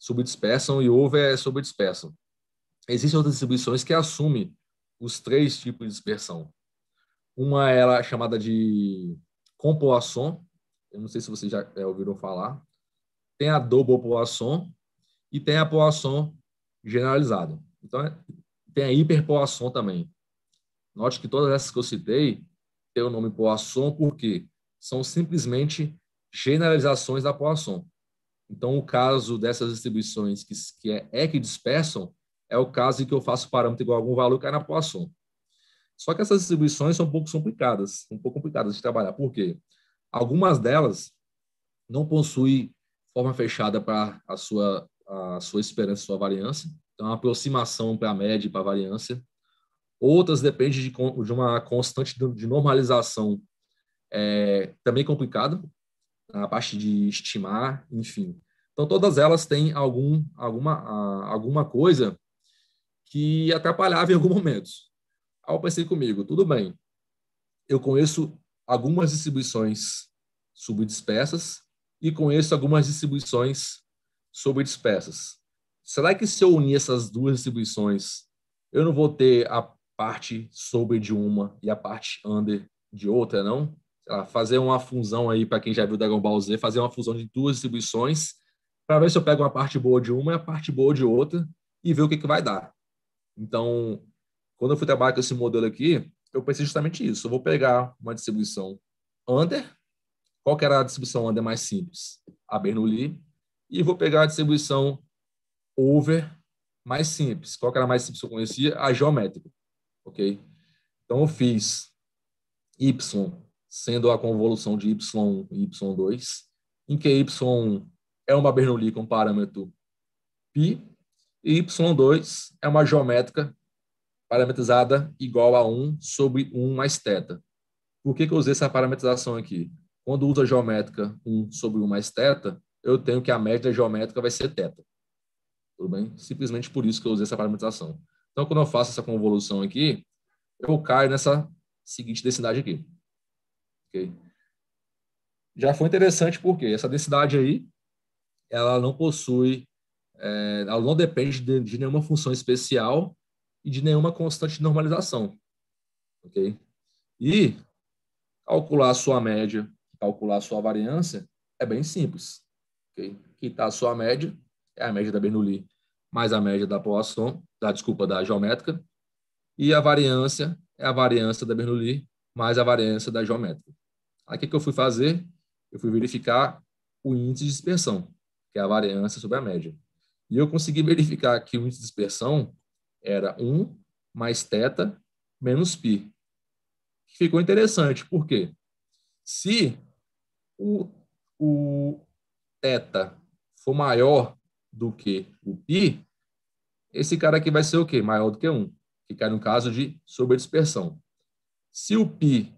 subdispersam, e over é sobredispersam. Existem outras distribuições que assumem os três tipos de dispersão. Uma é é chamada de compoação. eu não sei se vocês já é, ouviram falar. Tem a double poisson e tem a poisson generalizada. Então, é, tem a hiperpoisson também. Note que todas essas que eu citei têm o nome poisson porque são simplesmente generalizações da Poisson. Então, o caso dessas distribuições que, que é, é que dispersam é o caso em que eu faço parâmetro igual a algum valor que cai na Poisson. Só que essas distribuições são um pouco complicadas, um pouco complicadas de trabalhar. Por quê? Algumas delas não possuem forma fechada para a sua, a sua esperança, sua variância. Então, é uma aproximação para a média e para a variância. Outras dependem de, de uma constante de normalização é, também complicada, a parte de estimar, enfim. Então, todas elas têm algum, alguma, alguma coisa que atrapalhava em alguns momentos. Aí eu pensei comigo, tudo bem, eu conheço algumas distribuições subdispersas e conheço algumas distribuições sobredispersas. Será que se eu unir essas duas distribuições, eu não vou ter a parte sobre de uma e a parte under de outra, não? lá, fazer uma fusão aí, para quem já viu Dragon Ball Z, fazer uma fusão de duas distribuições, para ver se eu pego uma parte boa de uma e a parte boa de outra, e ver o que, que vai dar. Então, quando eu fui trabalhar com esse modelo aqui, eu pensei justamente isso. Eu vou pegar uma distribuição under, qual que era a distribuição under mais simples? A Bernoulli. E vou pegar a distribuição over mais simples. Qual que era a mais simples que eu conhecia? A geométrica. Ok? Então, eu fiz y sendo a convolução de y e y2, em que y é uma Bernoulli com parâmetro π, e y2 é uma geométrica parametrizada igual a 1 sobre 1 mais θ. Por que, que eu usei essa parametrização aqui? Quando uso a geométrica 1 sobre 1 mais θ, eu tenho que a média geométrica vai ser θ. Tudo bem? Simplesmente por isso que eu usei essa parametrização. Então, quando eu faço essa convolução aqui, eu caio nessa seguinte densidade aqui. Okay? Já foi interessante porque essa densidade aí, ela não possui, é, ela não depende de, de nenhuma função especial e de nenhuma constante de normalização. Okay? E calcular a sua média, calcular a sua variância, é bem simples. Okay? Que está a sua média, é a média da Bernoulli, mais a média da Poisson, da, desculpa, da geométrica, e a variância é a variância da Bernoulli, mais a variância da geométrica. Aí o que, que eu fui fazer? Eu fui verificar o índice de dispersão, que é a variância sobre a média. E eu consegui verificar que o índice de dispersão era 1 mais θ menos π. Ficou interessante, por quê? Se o, o θ for maior do que o π, esse cara aqui vai ser o quê? Maior do que 1, que cai no caso de sobredispersão. Se o π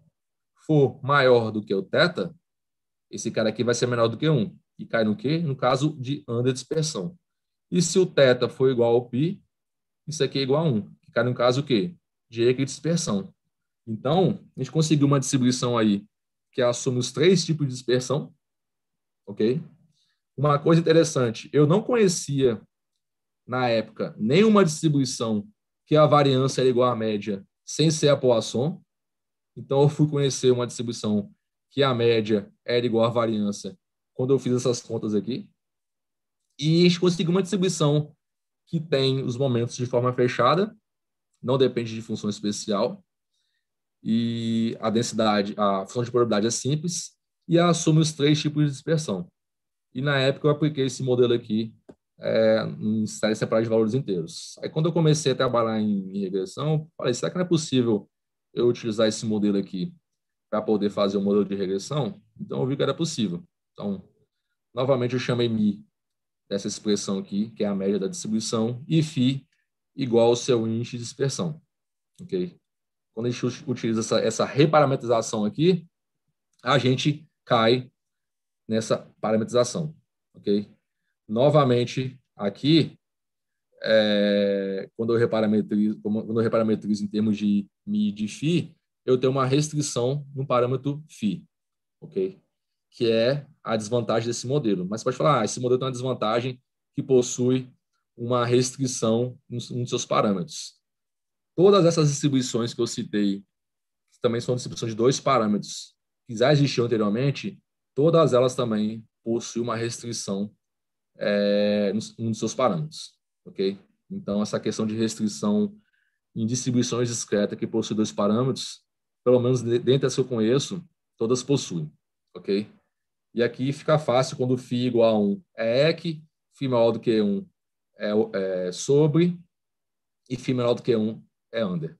for maior do que o teta, esse cara aqui vai ser menor do que 1. E cai no quê? No caso de dispersão. E se o teta for igual ao π, isso aqui é igual a 1. cai no caso o quê? De equidispersão. Então, a gente conseguiu uma distribuição aí que assume os três tipos de dispersão, ok? Uma coisa interessante, eu não conhecia na época nenhuma distribuição que a variância era igual à média sem ser a Poisson. Então, eu fui conhecer uma distribuição que a média é era igual à variância quando eu fiz essas contas aqui. E a gente conseguiu uma distribuição que tem os momentos de forma fechada, não depende de função especial, e a densidade, a função de probabilidade é simples, e assume os três tipos de dispersão. E na época eu apliquei esse modelo aqui é, em séries separadas de valores inteiros. Aí quando eu comecei a trabalhar em, em regressão, falei, será que não é possível eu utilizar esse modelo aqui para poder fazer o um modelo de regressão, então eu vi que era possível. Então, novamente eu chamei mi dessa expressão aqui, que é a média da distribuição, e φ igual ao seu índice de dispersão. Ok? Quando a gente utiliza essa, essa reparametrização aqui, a gente cai nessa parametrização. Ok? Novamente, aqui, é, quando eu reparametrizo, quando eu reparametrizo em termos de mi e de φ, eu tenho uma restrição no parâmetro φ, ok? Que é a desvantagem desse modelo. Mas você pode falar, ah, esse modelo tem uma desvantagem que possui uma restrição em um dos seus parâmetros. Todas essas distribuições que eu citei, que também são distribuições de dois parâmetros, que já existiam anteriormente, todas elas também possuem uma restrição é, em um dos seus parâmetros ok? Então, essa questão de restrição em distribuições discretas que possuem dois parâmetros, pelo menos dentro das que eu conheço, todas possuem, ok? E aqui fica fácil quando φ igual a 1 é EC, φ maior do que 1 é, é sobre e φ menor do que 1 é under.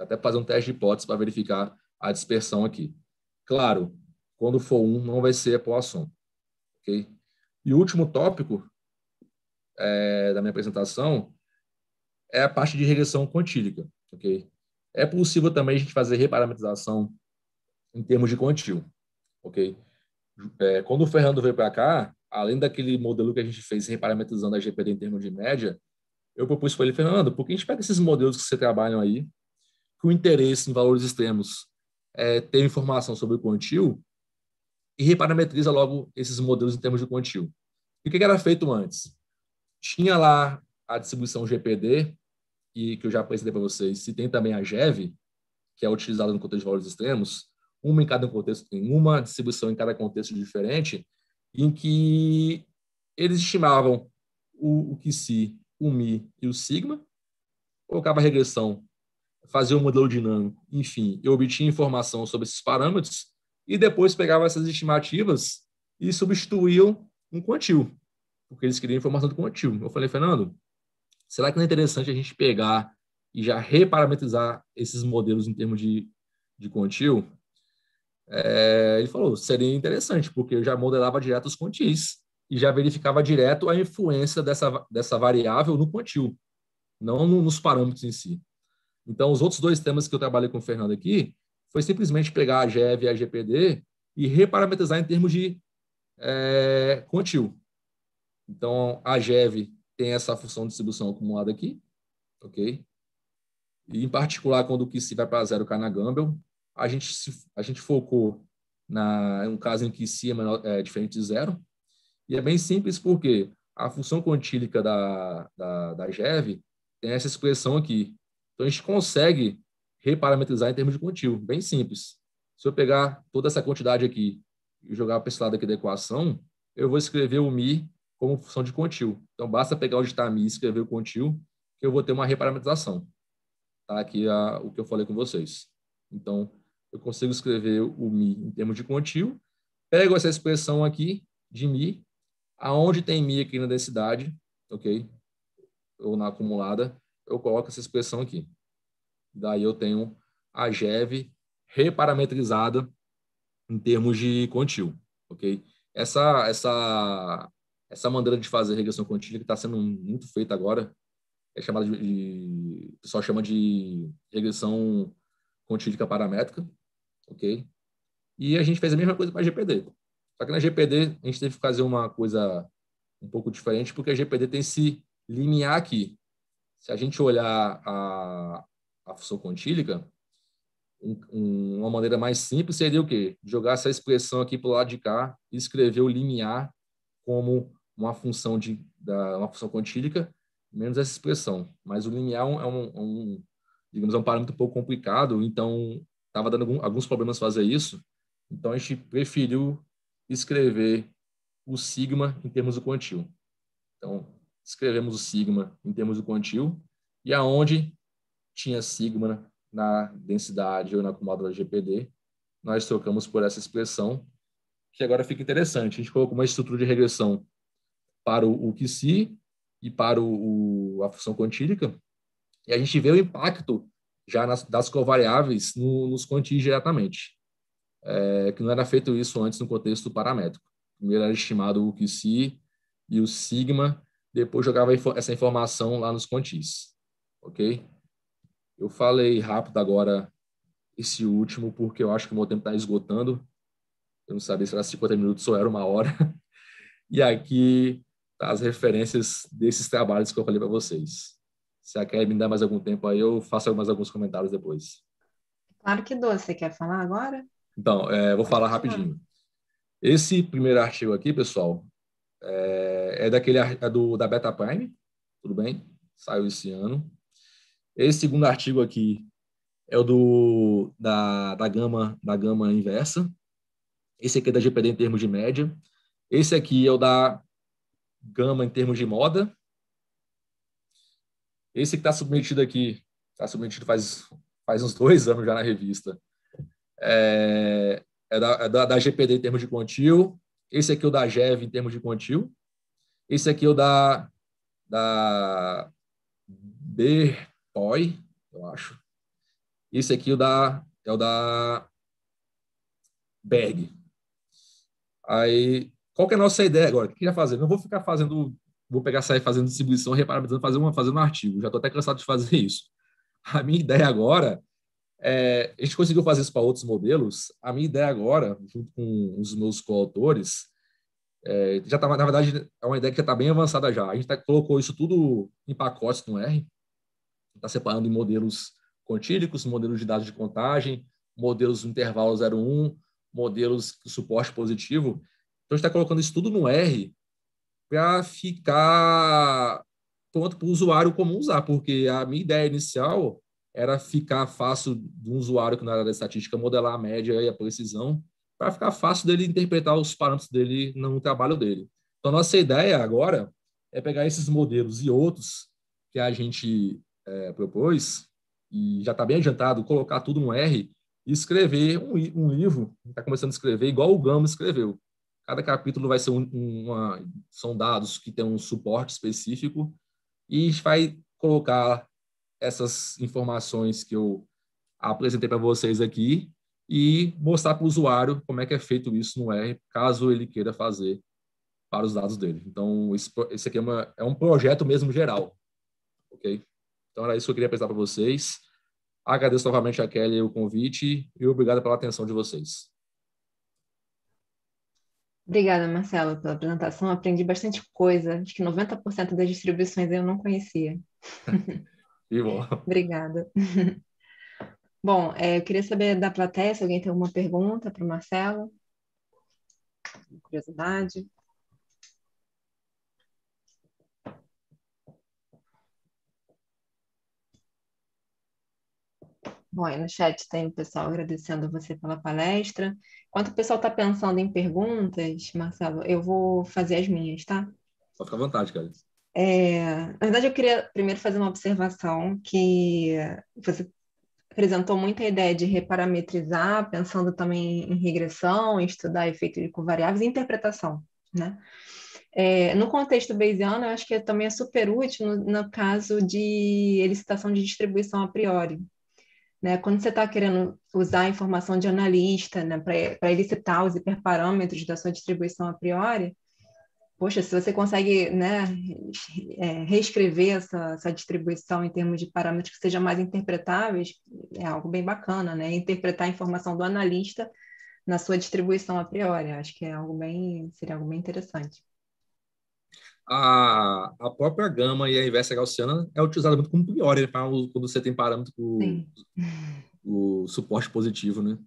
Até fazer um teste de hipótese para verificar a dispersão aqui. Claro, quando for 1, não vai ser Poisson. Ok? E o último tópico é, da minha apresentação é a parte de regressão quantílica, ok? É possível também a gente fazer reparametrização em termos de quantil, ok? É, quando o Fernando veio para cá, além daquele modelo que a gente fez reparametrizando a GPD em termos de média, eu propus para ele, Fernando, por que a gente pega esses modelos que você trabalha aí, que o interesse em valores extremos é ter informação sobre o quantio, e reparametriza logo esses modelos em termos de quantio. E o que era feito antes? Tinha lá a distribuição GPD, e que eu já apresentei para vocês, se tem também a GEV, que é utilizada no contexto de valores extremos, uma em cada contexto, em uma distribuição em cada contexto diferente, em que eles estimavam o, o QC, o Mi e o Sigma, colocava a regressão, fazia um modelo dinâmico, enfim, eu obtinha informação sobre esses parâmetros e depois pegava essas estimativas e substituíam um quantil porque eles queriam informação do quantil. Eu falei, Fernando, será que não é interessante a gente pegar e já reparametrizar esses modelos em termos de, de quantil? É, ele falou, seria interessante, porque eu já modelava direto os quantis e já verificava direto a influência dessa, dessa variável no quantil, não nos parâmetros em si. Então, os outros dois temas que eu trabalhei com o Fernando aqui foi simplesmente pegar a GEV e a GPD e reparametrizar em termos de é, quantil. Então, a GEV tem essa função de distribuição acumulada aqui, ok? E, em particular, quando o se vai para zero cai na Gamble, a gente, se, a gente focou na, um caso em que se é, menor, é diferente de zero. E é bem simples porque a função contílica da, da, da GEV tem essa expressão aqui. Então, a gente consegue reparametrizar em termos de quantio, bem simples. Se eu pegar toda essa quantidade aqui e jogar para esse lado aqui da equação, eu vou escrever o mi como função de quantil. Então, basta pegar o ditamis e escrever o quantil, que eu vou ter uma reparametrização. Tá? Aqui é a, o que eu falei com vocês. Então, eu consigo escrever o mi em termos de quantil, pego essa expressão aqui de mi, aonde tem mi aqui na densidade, ok? Ou na acumulada, eu coloco essa expressão aqui. Daí eu tenho a GEV reparametrizada em termos de quantil, ok? Essa, essa essa maneira de fazer regressão contínua que está sendo muito feita agora é chamada de, de o pessoal chama de regressão contílica paramétrica, ok? E a gente fez a mesma coisa para a GPD. Só que na GPD a gente teve que fazer uma coisa um pouco diferente, porque a GPD tem esse limiar aqui. Se a gente olhar a, a função contílica, uma maneira mais simples seria o quê? Jogar essa expressão aqui para o lado de cá e escrever o limiar como uma função, de, da, uma função quantílica menos essa expressão. Mas o linear é um, é é um digamos, é um parâmetro um pouco complicado, então estava dando alguns problemas fazer isso. Então a gente preferiu escrever o sigma em termos do quantil. Então escrevemos o sigma em termos do quantil e aonde tinha sigma na densidade ou na da GPD, nós trocamos por essa expressão, que agora fica interessante. A gente colocou uma estrutura de regressão para o, o QC e para o, o, a função quantílica, e a gente vê o impacto já nas, das covariáveis no, nos quantis diretamente, é, que não era feito isso antes no contexto paramétrico. Primeiro era estimado o QC e o sigma, depois jogava essa informação lá nos quantis, ok? Eu falei rápido agora esse último, porque eu acho que o meu tempo está esgotando. Eu não sabia se era 50 minutos ou era uma hora. E aqui as referências desses trabalhos que eu falei para vocês. Se a Kelly me dar mais algum tempo aí, eu faço mais alguns comentários depois. Claro que dou. Você quer falar agora? Então, é, vou falar rapidinho. Esse primeiro artigo aqui, pessoal, é, é daquele é do, da Beta Prime, tudo bem? Saiu esse ano. Esse segundo artigo aqui é o do, da, da, gama, da gama inversa. Esse aqui é da GPD em termos de média. Esse aqui é o da gama em termos de moda. Esse que está submetido aqui, está submetido faz, faz uns dois anos já na revista, é, é, da, é da, da, GPD em termos de quantil. Esse aqui é o da GEV em termos de quantil. Esse aqui é o da, da Bertoy, eu acho. Esse aqui é o da, é o da Berg. Aí, qual que é a nossa ideia agora? O que eu fazer? Não vou ficar fazendo, vou pegar, sair fazendo distribuição, reparabilizando, fazer, uma, fazendo um artigo. Já estou até cansado de fazer isso. A minha ideia agora é, a gente conseguiu fazer isso para outros modelos. A minha ideia agora, junto com os meus coautores, é, já está na verdade, é uma ideia que já está bem avançada já. A gente tá, colocou isso tudo em pacotes no R, está separando em modelos contílicos, modelos de dados de contagem, modelos intervalo 01, modelos de suporte positivo. Então, está colocando isso tudo no R para ficar pronto para o usuário comum usar, porque a minha ideia inicial era ficar fácil de um usuário que não era da estatística modelar a média e a precisão, para ficar fácil dele interpretar os parâmetros dele no trabalho dele. Então, nossa ideia agora é pegar esses modelos e outros que a gente é, propôs, e já está bem adiantado, colocar tudo no R e escrever um, um livro, está começando a escrever igual o Gama escreveu. Cada capítulo vai ser um, uma, são dados que tem um suporte específico e a gente vai colocar essas informações que eu apresentei para vocês aqui e mostrar para o usuário como é que é feito isso no R, caso ele queira fazer para os dados dele. Então, esse aqui é, uma, é um projeto mesmo geral, ok? Então, era isso que eu queria apresentar para vocês. Agradeço novamente a Kelly o convite e obrigado pela atenção de vocês. Obrigada, Marcelo, pela apresentação. Aprendi bastante coisa. Acho que 90% das distribuições eu não conhecia. e bom. Obrigada. Bom, é, eu queria saber da plateia se alguém tem alguma pergunta para o Marcelo. Curiosidade. Bom, aí no chat tem o pessoal agradecendo você pela palestra. Enquanto o pessoal está pensando em perguntas, Marcelo, eu vou fazer as minhas, tá? Só fica à vontade, cara. É, na verdade, eu queria primeiro fazer uma observação que você apresentou muita ideia de reparametrizar, pensando também em regressão, em estudar efeito de covariáveis e interpretação, né? É, no contexto bayesiano, eu acho que também é super útil no, no caso de elicitação de distribuição a priori, né? Quando você está querendo usar a informação de analista né, para elicitar os hiperparâmetros da sua distribuição a priori, poxa, se você consegue né, é, reescrever essa, essa, distribuição em termos de parâmetros que sejam mais interpretáveis, é algo bem bacana, né? Interpretar a informação do analista na sua distribuição a priori, acho que é algo bem, seria algo bem interessante a, a própria gama e a inversa gaussiana é utilizada muito como priori, né? quando você tem parâmetro com o suporte positivo, né?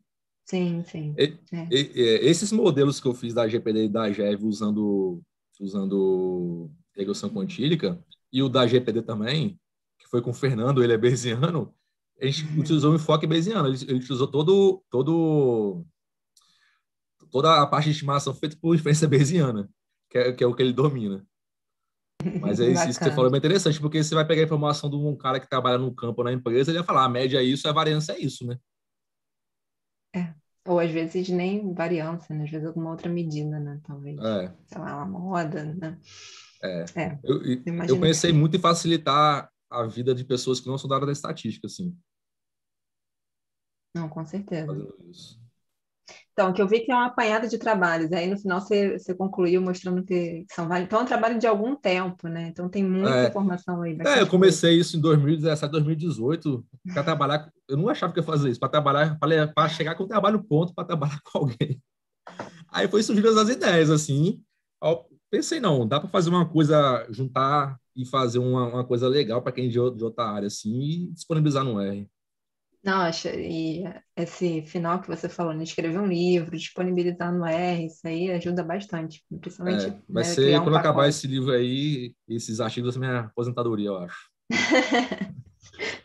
Sim, sim. E, é. e, e, esses modelos que eu fiz da GPD e da GEV usando, usando regressão quantílica, e o da GPD também, que foi com o Fernando, ele é Bayesiano, a gente uhum. utilizou um enfoque Bayesiano, ele, ele, utilizou todo, todo, toda a parte de estimação feita por inferência Bayesiana, que é, que é o que ele domina. Mas é isso, que você falou é bem interessante, porque você vai pegar a informação de um cara que trabalha no campo na empresa, ele vai falar, ah, a média é isso, a variância é isso, né? É. Ou às vezes nem variância, né? às vezes alguma outra medida, né? Talvez. É. Sei lá, uma moda, né? É. é. Eu, eu, eu pensei muito em facilitar a vida de pessoas que não são da área da estatística, assim. Não, com certeza. Fazendo isso. Então, que eu vi é que é uma apanhada de trabalhos, aí no final você, você concluiu mostrando que são vários. Então, é um trabalho de algum tempo, né? Então, tem muita é, informação aí. É, eu comecei coisa. isso em 2017, 2018, para trabalhar. Eu não achava que ia fazer isso, para trabalhar, para chegar com um trabalho pronto, para trabalhar com alguém. Aí foi surgindo as ideias, assim. Eu pensei, não, dá para fazer uma coisa, juntar e fazer uma, uma coisa legal para quem é de outra área, assim, e disponibilizar no R. Nossa, e esse final que você falou, né? escrever um livro, disponibilizar no R, isso aí ajuda bastante, principalmente. É, vai né, ser quando um acabar esse livro aí, esses artigos da minha aposentadoria, eu acho.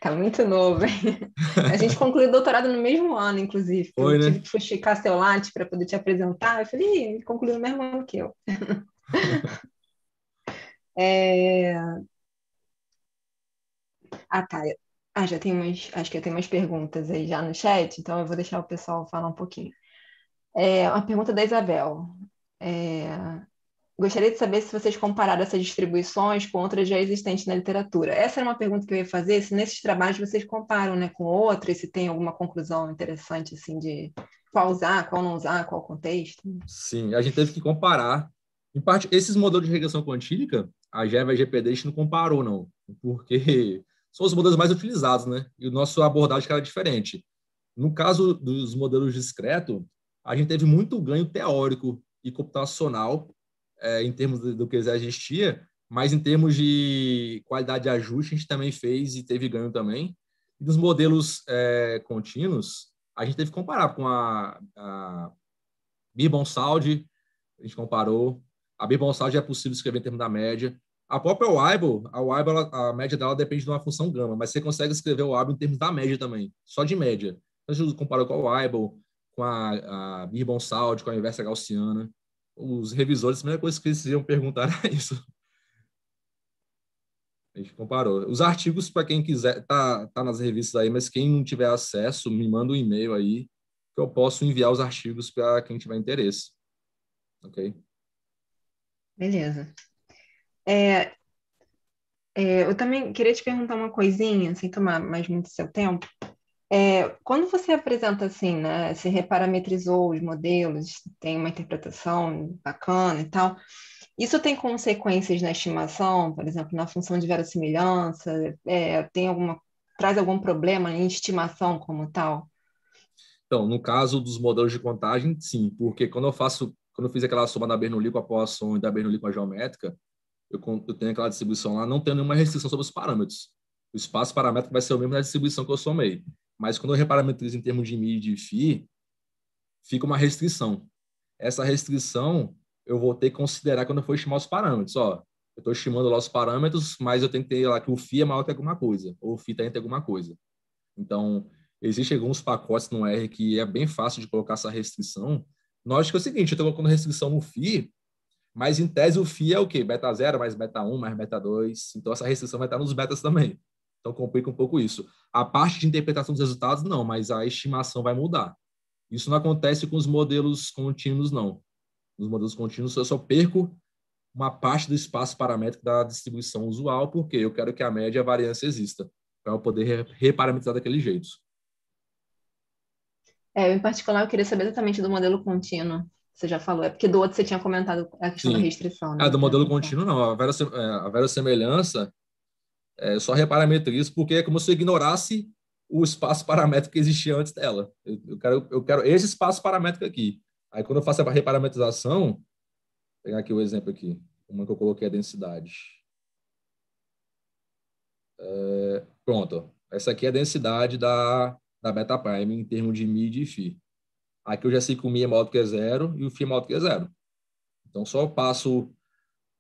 tá muito novo, hein? A gente concluiu o doutorado no mesmo ano, inclusive. Foi, né? tive que fuxicar seu latte para poder te apresentar. Eu falei, ele concluiu no mesmo ano que eu. é... Ah, tá. Ah, já tem umas, acho que eu tenho umas perguntas aí já no chat, então eu vou deixar o pessoal falar um pouquinho. É, uma pergunta da Isabel. É, gostaria de saber se vocês compararam essas distribuições com outras já existentes na literatura. Essa era uma pergunta que eu ia fazer, se nesses trabalhos vocês comparam né, com outras, se tem alguma conclusão interessante assim de qual usar, qual não usar, qual contexto. Sim, a gente teve que comparar. Em parte, esses modelos de regressão quantífica, a GEVA e a GPD a gente não comparou, não, porque são os modelos mais utilizados, né? E o nosso abordagem era é diferente. No caso dos modelos discretos, a gente teve muito ganho teórico e computacional é, em termos do que já existia, mas em termos de qualidade de ajuste, a gente também fez e teve ganho também. E dos modelos é, contínuos, a gente teve que comparar com a, a Birbonsaldi, a gente comparou. A Birbonsaldi é possível escrever em termos da média. A própria Weibull, a Weibull, a média dela depende de uma função gama, mas você consegue escrever o Weibull em termos da média também, só de média. Então, a comparou com a Weibull, com a, a Birbonsaldi, com a inversa gaussiana. Os revisores, a primeira coisa que eles iam perguntar era isso. A gente comparou. Os artigos, para quem quiser, tá, tá nas revistas aí, mas quem não tiver acesso, me manda um e-mail aí, que eu posso enviar os artigos para quem tiver interesse. Ok? Beleza. É, é, eu também queria te perguntar uma coisinha, sem tomar mais muito seu tempo. É, quando você apresenta assim, né, você reparametrizou os modelos, tem uma interpretação bacana e tal, isso tem consequências na estimação, por exemplo, na função de verossimilhança, é, tem alguma, traz algum problema em estimação como tal? Então, no caso dos modelos de contagem, sim, porque quando eu faço, quando eu fiz aquela soma da Bernoulli com a Poisson e da Bernoulli com a geométrica, eu, eu tenho aquela distribuição lá, não tenho nenhuma restrição sobre os parâmetros. O espaço paramétrico vai ser o mesmo da distribuição que eu somei. Mas quando eu reparametrizo em termos de mi e de fi, fica uma restrição. Essa restrição eu vou ter que considerar quando eu for estimar os parâmetros. Ó, eu estou estimando lá os parâmetros, mas eu tenho que ter lá que o fi é maior que alguma coisa, ou o fi está entre alguma coisa. Então, existem alguns pacotes no R que é bem fácil de colocar essa restrição. nós que é o seguinte, eu estou colocando restrição no fi, mas, em tese, o FI é o quê? Beta 0 mais beta 1 mais beta 2. Então, essa restrição vai estar nos betas também. Então, complica um pouco isso. A parte de interpretação dos resultados, não, mas a estimação vai mudar. Isso não acontece com os modelos contínuos, não. Nos modelos contínuos, eu só perco uma parte do espaço paramétrico da distribuição usual, porque eu quero que a média e a variância exista, para eu poder reparametrizar daquele jeito. É, em particular, eu queria saber exatamente do modelo contínuo. Você já falou, é porque do outro você tinha comentado a questão Sim. da restrição. Né? Ah, do modelo então, tá. contínuo, não. A, velha é, a verossemelhança é só reparametriz, porque é como se eu ignorasse o espaço paramétrico que existia antes dela. Eu, quero, eu quero esse espaço paramétrico aqui. Aí, quando eu faço a reparametrização, vou pegar aqui o exemplo aqui, uma que eu coloquei a densidade. É, pronto. Essa aqui é a densidade da, da beta prime em termos de mid e phi. Aqui eu já sei que o mi é maior do que zero e o φ é maior do que zero. Então, só passo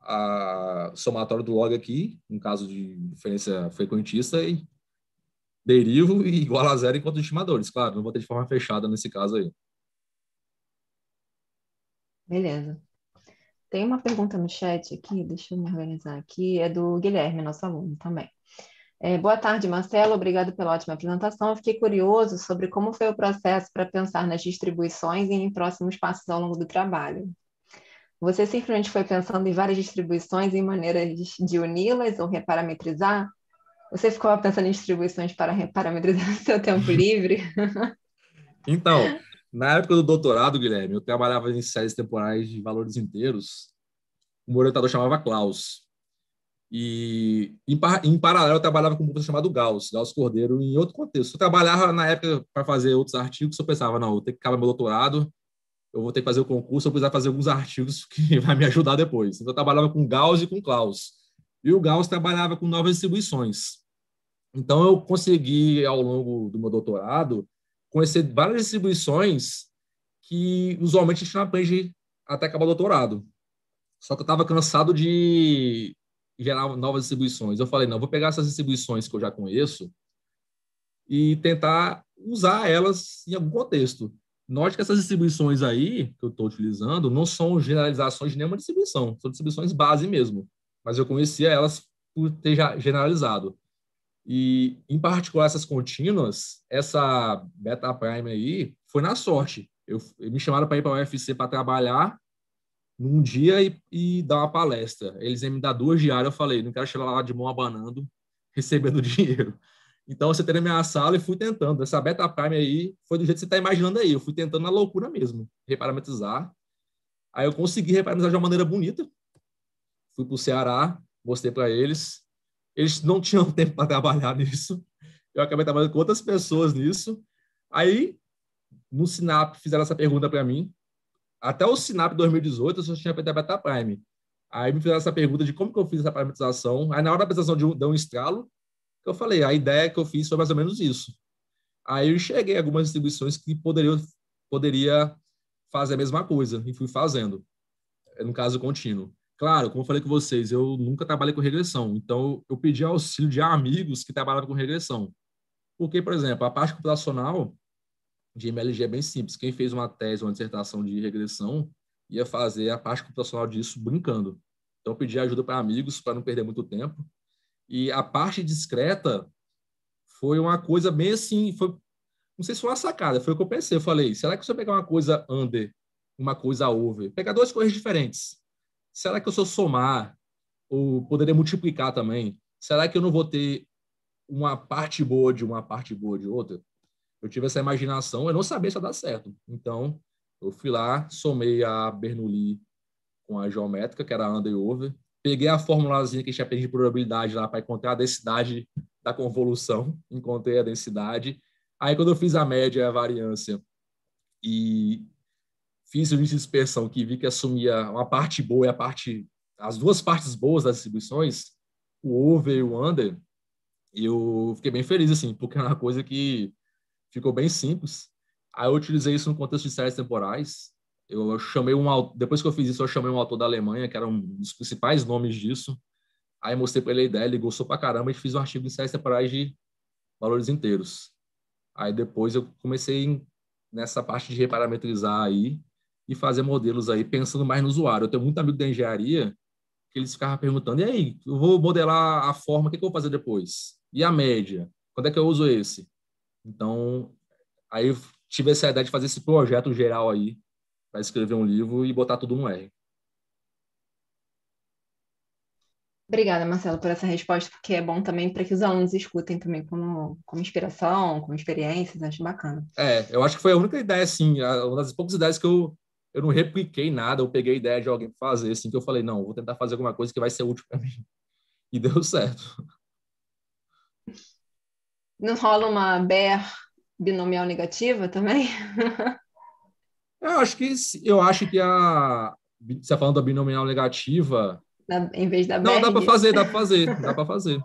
a somatória do log aqui, no caso de diferença frequentista, e derivo e igual a zero enquanto estimadores. Claro, não vou ter de forma fechada nesse caso aí. Beleza. Tem uma pergunta no chat aqui, deixa eu me organizar aqui, é do Guilherme, nosso aluno também. É, boa tarde, Marcelo. Obrigado pela ótima apresentação. Eu fiquei curioso sobre como foi o processo para pensar nas distribuições e em próximos passos ao longo do trabalho. Você simplesmente foi pensando em várias distribuições e maneiras de uni-las ou reparametrizar? Você ficou pensando em distribuições para reparametrizar o seu tempo livre? então, na época do doutorado, Guilherme, eu trabalhava em séries temporais de valores inteiros. O meu orientador chamava Klaus. E em, em paralelo eu trabalhava com um grupo chamado Gauss, Gauss Cordeiro, em outro contexto. Eu trabalhava na época para fazer outros artigos, eu pensava, não, eu tenho que acabar meu doutorado, eu vou ter que fazer o concurso, eu vou precisar fazer alguns artigos que vai me ajudar depois. Então eu trabalhava com Gauss e com Klaus. E o Gauss trabalhava com novas distribuições. Então eu consegui ao longo do meu doutorado conhecer várias distribuições que usualmente a gente não aprende até acabar o doutorado. Só que eu estava cansado de gerar novas distribuições. Eu falei, não, vou pegar essas distribuições que eu já conheço e tentar usar elas em algum contexto. Note que essas distribuições aí que eu estou utilizando não são generalizações de nenhuma distribuição, são distribuições base mesmo. Mas eu conhecia elas por ter generalizado. E, em particular, essas contínuas, essa Beta Prime aí, foi na sorte. Eu, me chamaram para ir para a UFC para trabalhar num dia e, e dar uma palestra. Eles iam me dar duas diárias, eu falei, não quero chegar lá de mão abanando, recebendo dinheiro. Então, você teve minha sala e fui tentando. Essa Beta Prime aí foi do jeito que você está imaginando aí. Eu fui tentando na loucura mesmo, reparametrizar. Aí eu consegui reparametrizar de uma maneira bonita. Fui para o Ceará, mostrei para eles. Eles não tinham tempo para trabalhar nisso. Eu acabei trabalhando com outras pessoas nisso. Aí, no Sinap, fizeram essa pergunta para mim até o Sinap 2018 eu só tinha feito a Beta Prime. Aí me fizeram essa pergunta de como que eu fiz essa parametrização. Aí na hora da apresentação de um, deu um estralo, que eu falei, a ideia que eu fiz foi mais ou menos isso. Aí eu cheguei a algumas distribuições que poderiam poderia fazer a mesma coisa e fui fazendo. É, no caso contínuo. Claro, como eu falei com vocês, eu nunca trabalhei com regressão, então eu pedi auxílio de amigos que trabalhavam com regressão. Porque, por exemplo, a parte computacional, de MLG é bem simples. Quem fez uma tese, uma dissertação de regressão, ia fazer a parte computacional disso brincando. Então, eu pedi ajuda para amigos para não perder muito tempo. E a parte discreta foi uma coisa bem assim, foi, não sei se foi uma sacada, foi o que eu pensei. Eu falei, será que se eu pegar uma coisa under, uma coisa over, pegar duas coisas diferentes, será que eu, se eu somar ou poderia multiplicar também, será que eu não vou ter uma parte boa de uma parte boa de outra? eu tive essa imaginação, eu não sabia se ia dar certo. Então, eu fui lá, somei a Bernoulli com a geométrica, que era a under over, peguei a formulazinha que a gente aprende de probabilidade lá para encontrar a densidade da convolução, encontrei a densidade. Aí, quando eu fiz a média e a variância e fiz o índice de dispersão, que vi que assumia uma parte boa e a parte, as duas partes boas das distribuições, o over e o under, eu fiquei bem feliz, assim, porque era é uma coisa que ficou bem simples. Aí eu utilizei isso no contexto de séries temporais. Eu chamei um depois que eu fiz isso, eu chamei um autor da Alemanha, que era um dos principais nomes disso. Aí mostrei para ele a ideia, ele gostou pra caramba e fiz um artigo de séries temporais de valores inteiros. Aí depois eu comecei nessa parte de reparametrizar aí e fazer modelos aí pensando mais no usuário. Eu tenho muito amigo da engenharia que eles ficavam perguntando: "E aí, eu vou modelar a forma, o que, que eu vou fazer depois? E a média? Quando é que eu uso esse?" Então, aí eu tive essa ideia de fazer esse projeto geral aí, para escrever um livro e botar tudo no R. Obrigada, Marcelo, por essa resposta, porque é bom também para que os alunos escutem também como, como inspiração, como experiências, acho bacana. É, eu acho que foi a única ideia, assim, uma das poucas ideias que eu, eu não repliquei nada, eu peguei a ideia de alguém fazer, assim, que eu falei, não, vou tentar fazer alguma coisa que vai ser útil para mim. E deu certo. Não rola uma BER binomial negativa também? eu acho que eu acho que a você tá falando da binomial negativa da, em vez da BER. Não, dá para fazer, dá para fazer, dá para fazer.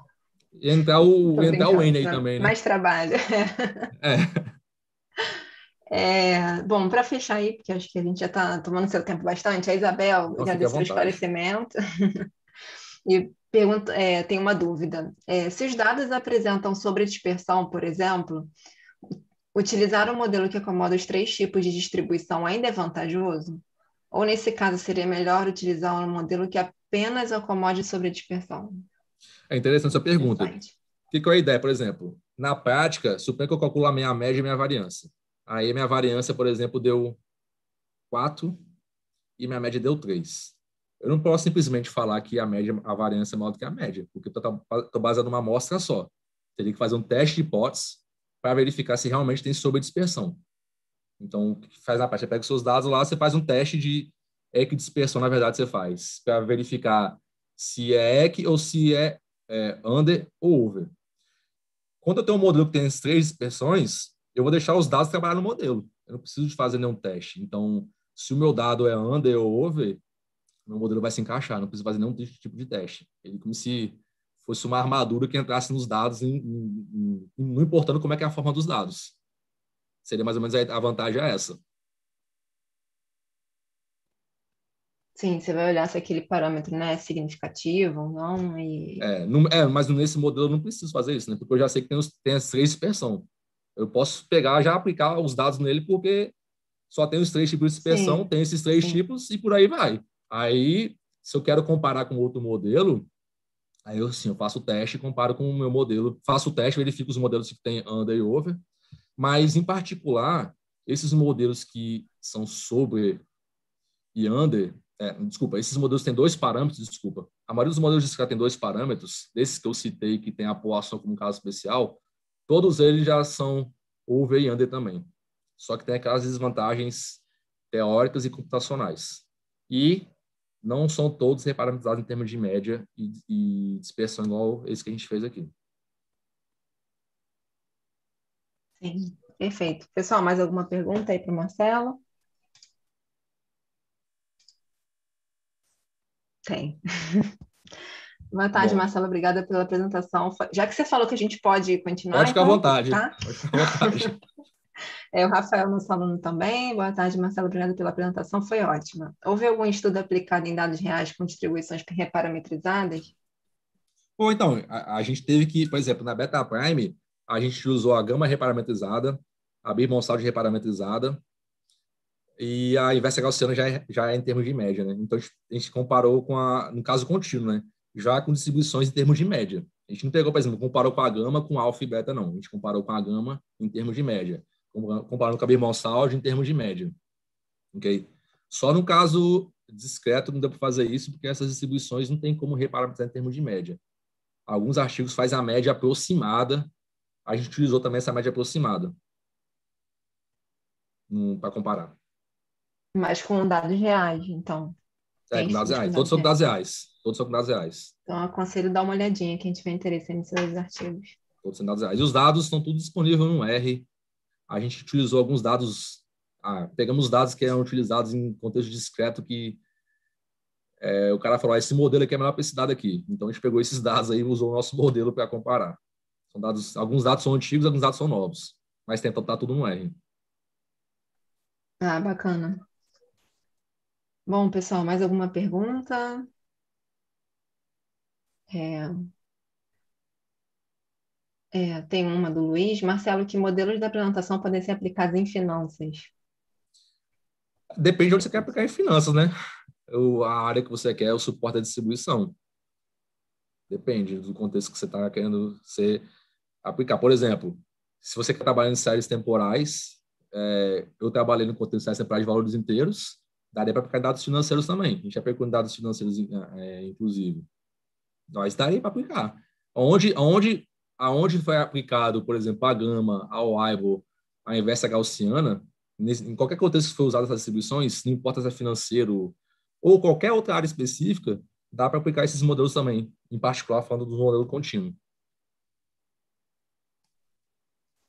E entrar o entrar o N aí também, né? Mais trabalho. é. É, bom, para fechar aí, porque acho que a gente já está tomando seu tempo bastante, a Isabel, agradeço pelo esclarecimento. e Pergunta, é, tem uma dúvida. É, se os dados apresentam sobredispersão, por exemplo, utilizar um modelo que acomoda os três tipos de distribuição ainda é vantajoso? Ou, nesse caso, seria melhor utilizar um modelo que apenas acomode sobredispersão? É interessante essa pergunta. O que é a ideia, por exemplo? Na prática, suponha que eu calculo a minha média e minha variância. Aí minha variância, por exemplo, deu 4 e minha média deu 3. Eu não posso simplesmente falar que a média, a variância é maior do que a média, porque eu estou tá, baseado numa amostra só. Teria que fazer um teste de hipóteses para verificar se realmente tem sobredispersão. Então, o que faz na parte? Você é pega os seus dados lá, você faz um teste de equidispersão, na verdade, você faz, para verificar se é EC ou se é, é under ou over. Quando eu tenho um modelo que tem as três dispersões, eu vou deixar os dados trabalhar no modelo. Eu não preciso de fazer nenhum teste. Então, se o meu dado é under ou over, meu modelo vai se encaixar, não preciso fazer nenhum tipo de teste. Ele como se fosse uma armadura que entrasse nos dados, em, em, em, não importando como é que é a forma dos dados. Seria mais ou menos a, a vantagem é essa. Sim, você vai olhar se aquele parâmetro né, é significativo ou não. E... É, não, é, mas nesse modelo eu não preciso fazer isso, né? Porque eu já sei que tem, os, tem as três dispersão. Eu posso pegar já aplicar os dados nele, porque só tem os três tipos de dispersão, Sim. tem esses três Sim. tipos e por aí vai. Aí, se eu quero comparar com outro modelo, aí eu, assim, eu faço o teste e comparo com o meu modelo. Faço o teste, verifico os modelos que tem under e over. Mas, em particular, esses modelos que são sobre e under, é, desculpa, esses modelos têm dois parâmetros, desculpa. A maioria dos modelos de escala tem dois parâmetros, desses que eu citei, que tem a poação como caso especial, todos eles já são over e under também. Só que tem aquelas desvantagens teóricas e computacionais. E não são todos reparametrizados em termos de média e, e dispersão igual esse que a gente fez aqui. Sim, perfeito. Pessoal, mais alguma pergunta aí para o Marcelo? Tem. Boa tarde, Bom. Marcelo. Obrigada pela apresentação. Já que você falou que a gente pode continuar. Pode ficar então, à vontade. Tá? Pode ficar à vontade. É, o Rafael, nosso aluno também. Boa tarde, Marcelo. Obrigada pela apresentação, foi ótima. Houve algum estudo aplicado em dados reais com distribuições reparametrizadas? Bom, então, a, a gente teve que, por exemplo, na Beta Prime, a gente usou a gama reparametrizada, a Bimonsal reparametrizada, e a inversa gaussiana já é, já é em termos de média, né? Então a gente comparou com a, no caso contínuo, né? Já com distribuições em termos de média. A gente não pegou, por exemplo, comparou com a gama com alfa e beta, não. A gente comparou com a gama em termos de média comparando com a birmansalge em termos de média. Okay? Só no caso discreto não dá para fazer isso, porque essas distribuições não tem como reparar em termos de média. Alguns artigos fazem a média aproximada, a gente utilizou também essa média aproximada para comparar. Mas com dados reais, então. É, com né? dados reais. Todos são com dados reais. Todos são dados reais. Então, aconselho dar uma olhadinha, quem tiver interesse em esses artigos. Todos são dados reais. E os dados estão tudo disponíveis no R, a gente utilizou alguns dados, ah, pegamos dados que eram utilizados em contexto discreto que é, o cara falou, ah, esse modelo aqui é melhor para esse dado aqui. Então a gente pegou esses dados aí e usou o nosso modelo para comparar. São dados, alguns dados são antigos, alguns dados são novos, mas tenta botar tudo no R. Ah, bacana. Bom, pessoal, mais alguma pergunta? É, é, tem uma do Luiz. Marcelo, que modelos da apresentação podem ser aplicados em finanças? Depende de onde você quer aplicar em finanças, né? O, a área que você quer, o suporte à distribuição. Depende do contexto que você está querendo ser, aplicar. Por exemplo, se você quer trabalhar em séries temporais, é, eu trabalhei no contexto de séries temporais de valores inteiros, daria para aplicar dados financeiros também. A gente aplicou em dados financeiros, é, inclusive. Nós daria para aplicar. Onde, onde aonde foi aplicado, por exemplo, a gama, a OIBO, a inversa gaussiana, em qualquer contexto que foi usado essas distribuições, não importa se é financeiro ou qualquer outra área específica, dá para aplicar esses modelos também, em particular falando do modelo contínuo.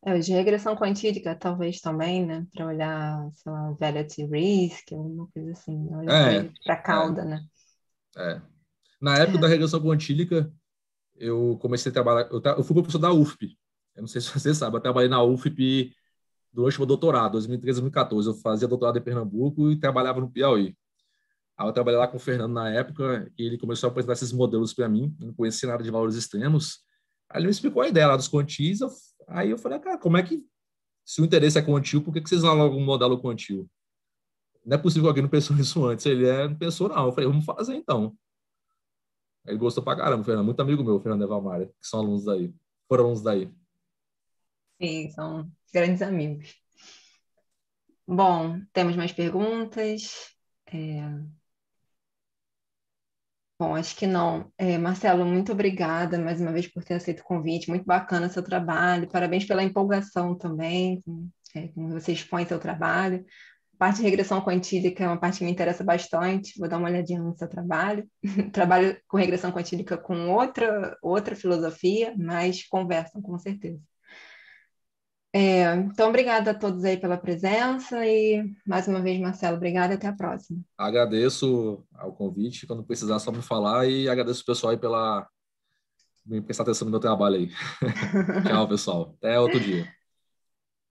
É, de regressão quantídica, talvez também, né? Para olhar, sei lá, velocity risk, alguma coisa assim, né? olhar é, para a é. cauda, é. né? É. Na época é. da regressão quantílica eu comecei a trabalhar. Eu, eu fui professor da UFP. Eu não sei se você sabe, eu trabalhei na UFP durante o meu doutorado, 2013, 2014. Eu fazia doutorado em Pernambuco e trabalhava no Piauí. Aí eu trabalhei lá com o Fernando na época e ele começou a apresentar esses modelos para mim. Eu não conhecia nada de valores extremos. Aí ele me explicou a ideia lá dos quantis. Eu, aí eu falei, ah, cara, como é que. Se o interesse é quantil, por que, que vocês não alugam um modelo quantil? Não é possível que alguém não pensou nisso antes. Ele é, não pensou, não. Eu falei, vamos fazer então. Ele gostou pra caramba, Fernando. Muito amigo meu, Fernando Evalmari, que são alunos daí. Foram alunos daí. Sim, são grandes amigos. Bom, temos mais perguntas? É... Bom, acho que não. É, Marcelo, muito obrigada mais uma vez por ter aceito o convite. Muito bacana seu trabalho. Parabéns pela empolgação também, é, como você expõe seu trabalho parte de regressão quantílica é uma parte que me interessa bastante, vou dar uma olhadinha no seu trabalho. Trabalho com regressão quantílica com outra, outra filosofia, mas conversam com certeza. É, então, obrigada a todos aí pela presença e, mais uma vez, Marcelo, obrigada até a próxima. Agradeço ao convite, quando precisar só me falar e agradeço o pessoal aí pela me prestar atenção no meu trabalho aí. Tchau, pessoal. Até outro dia.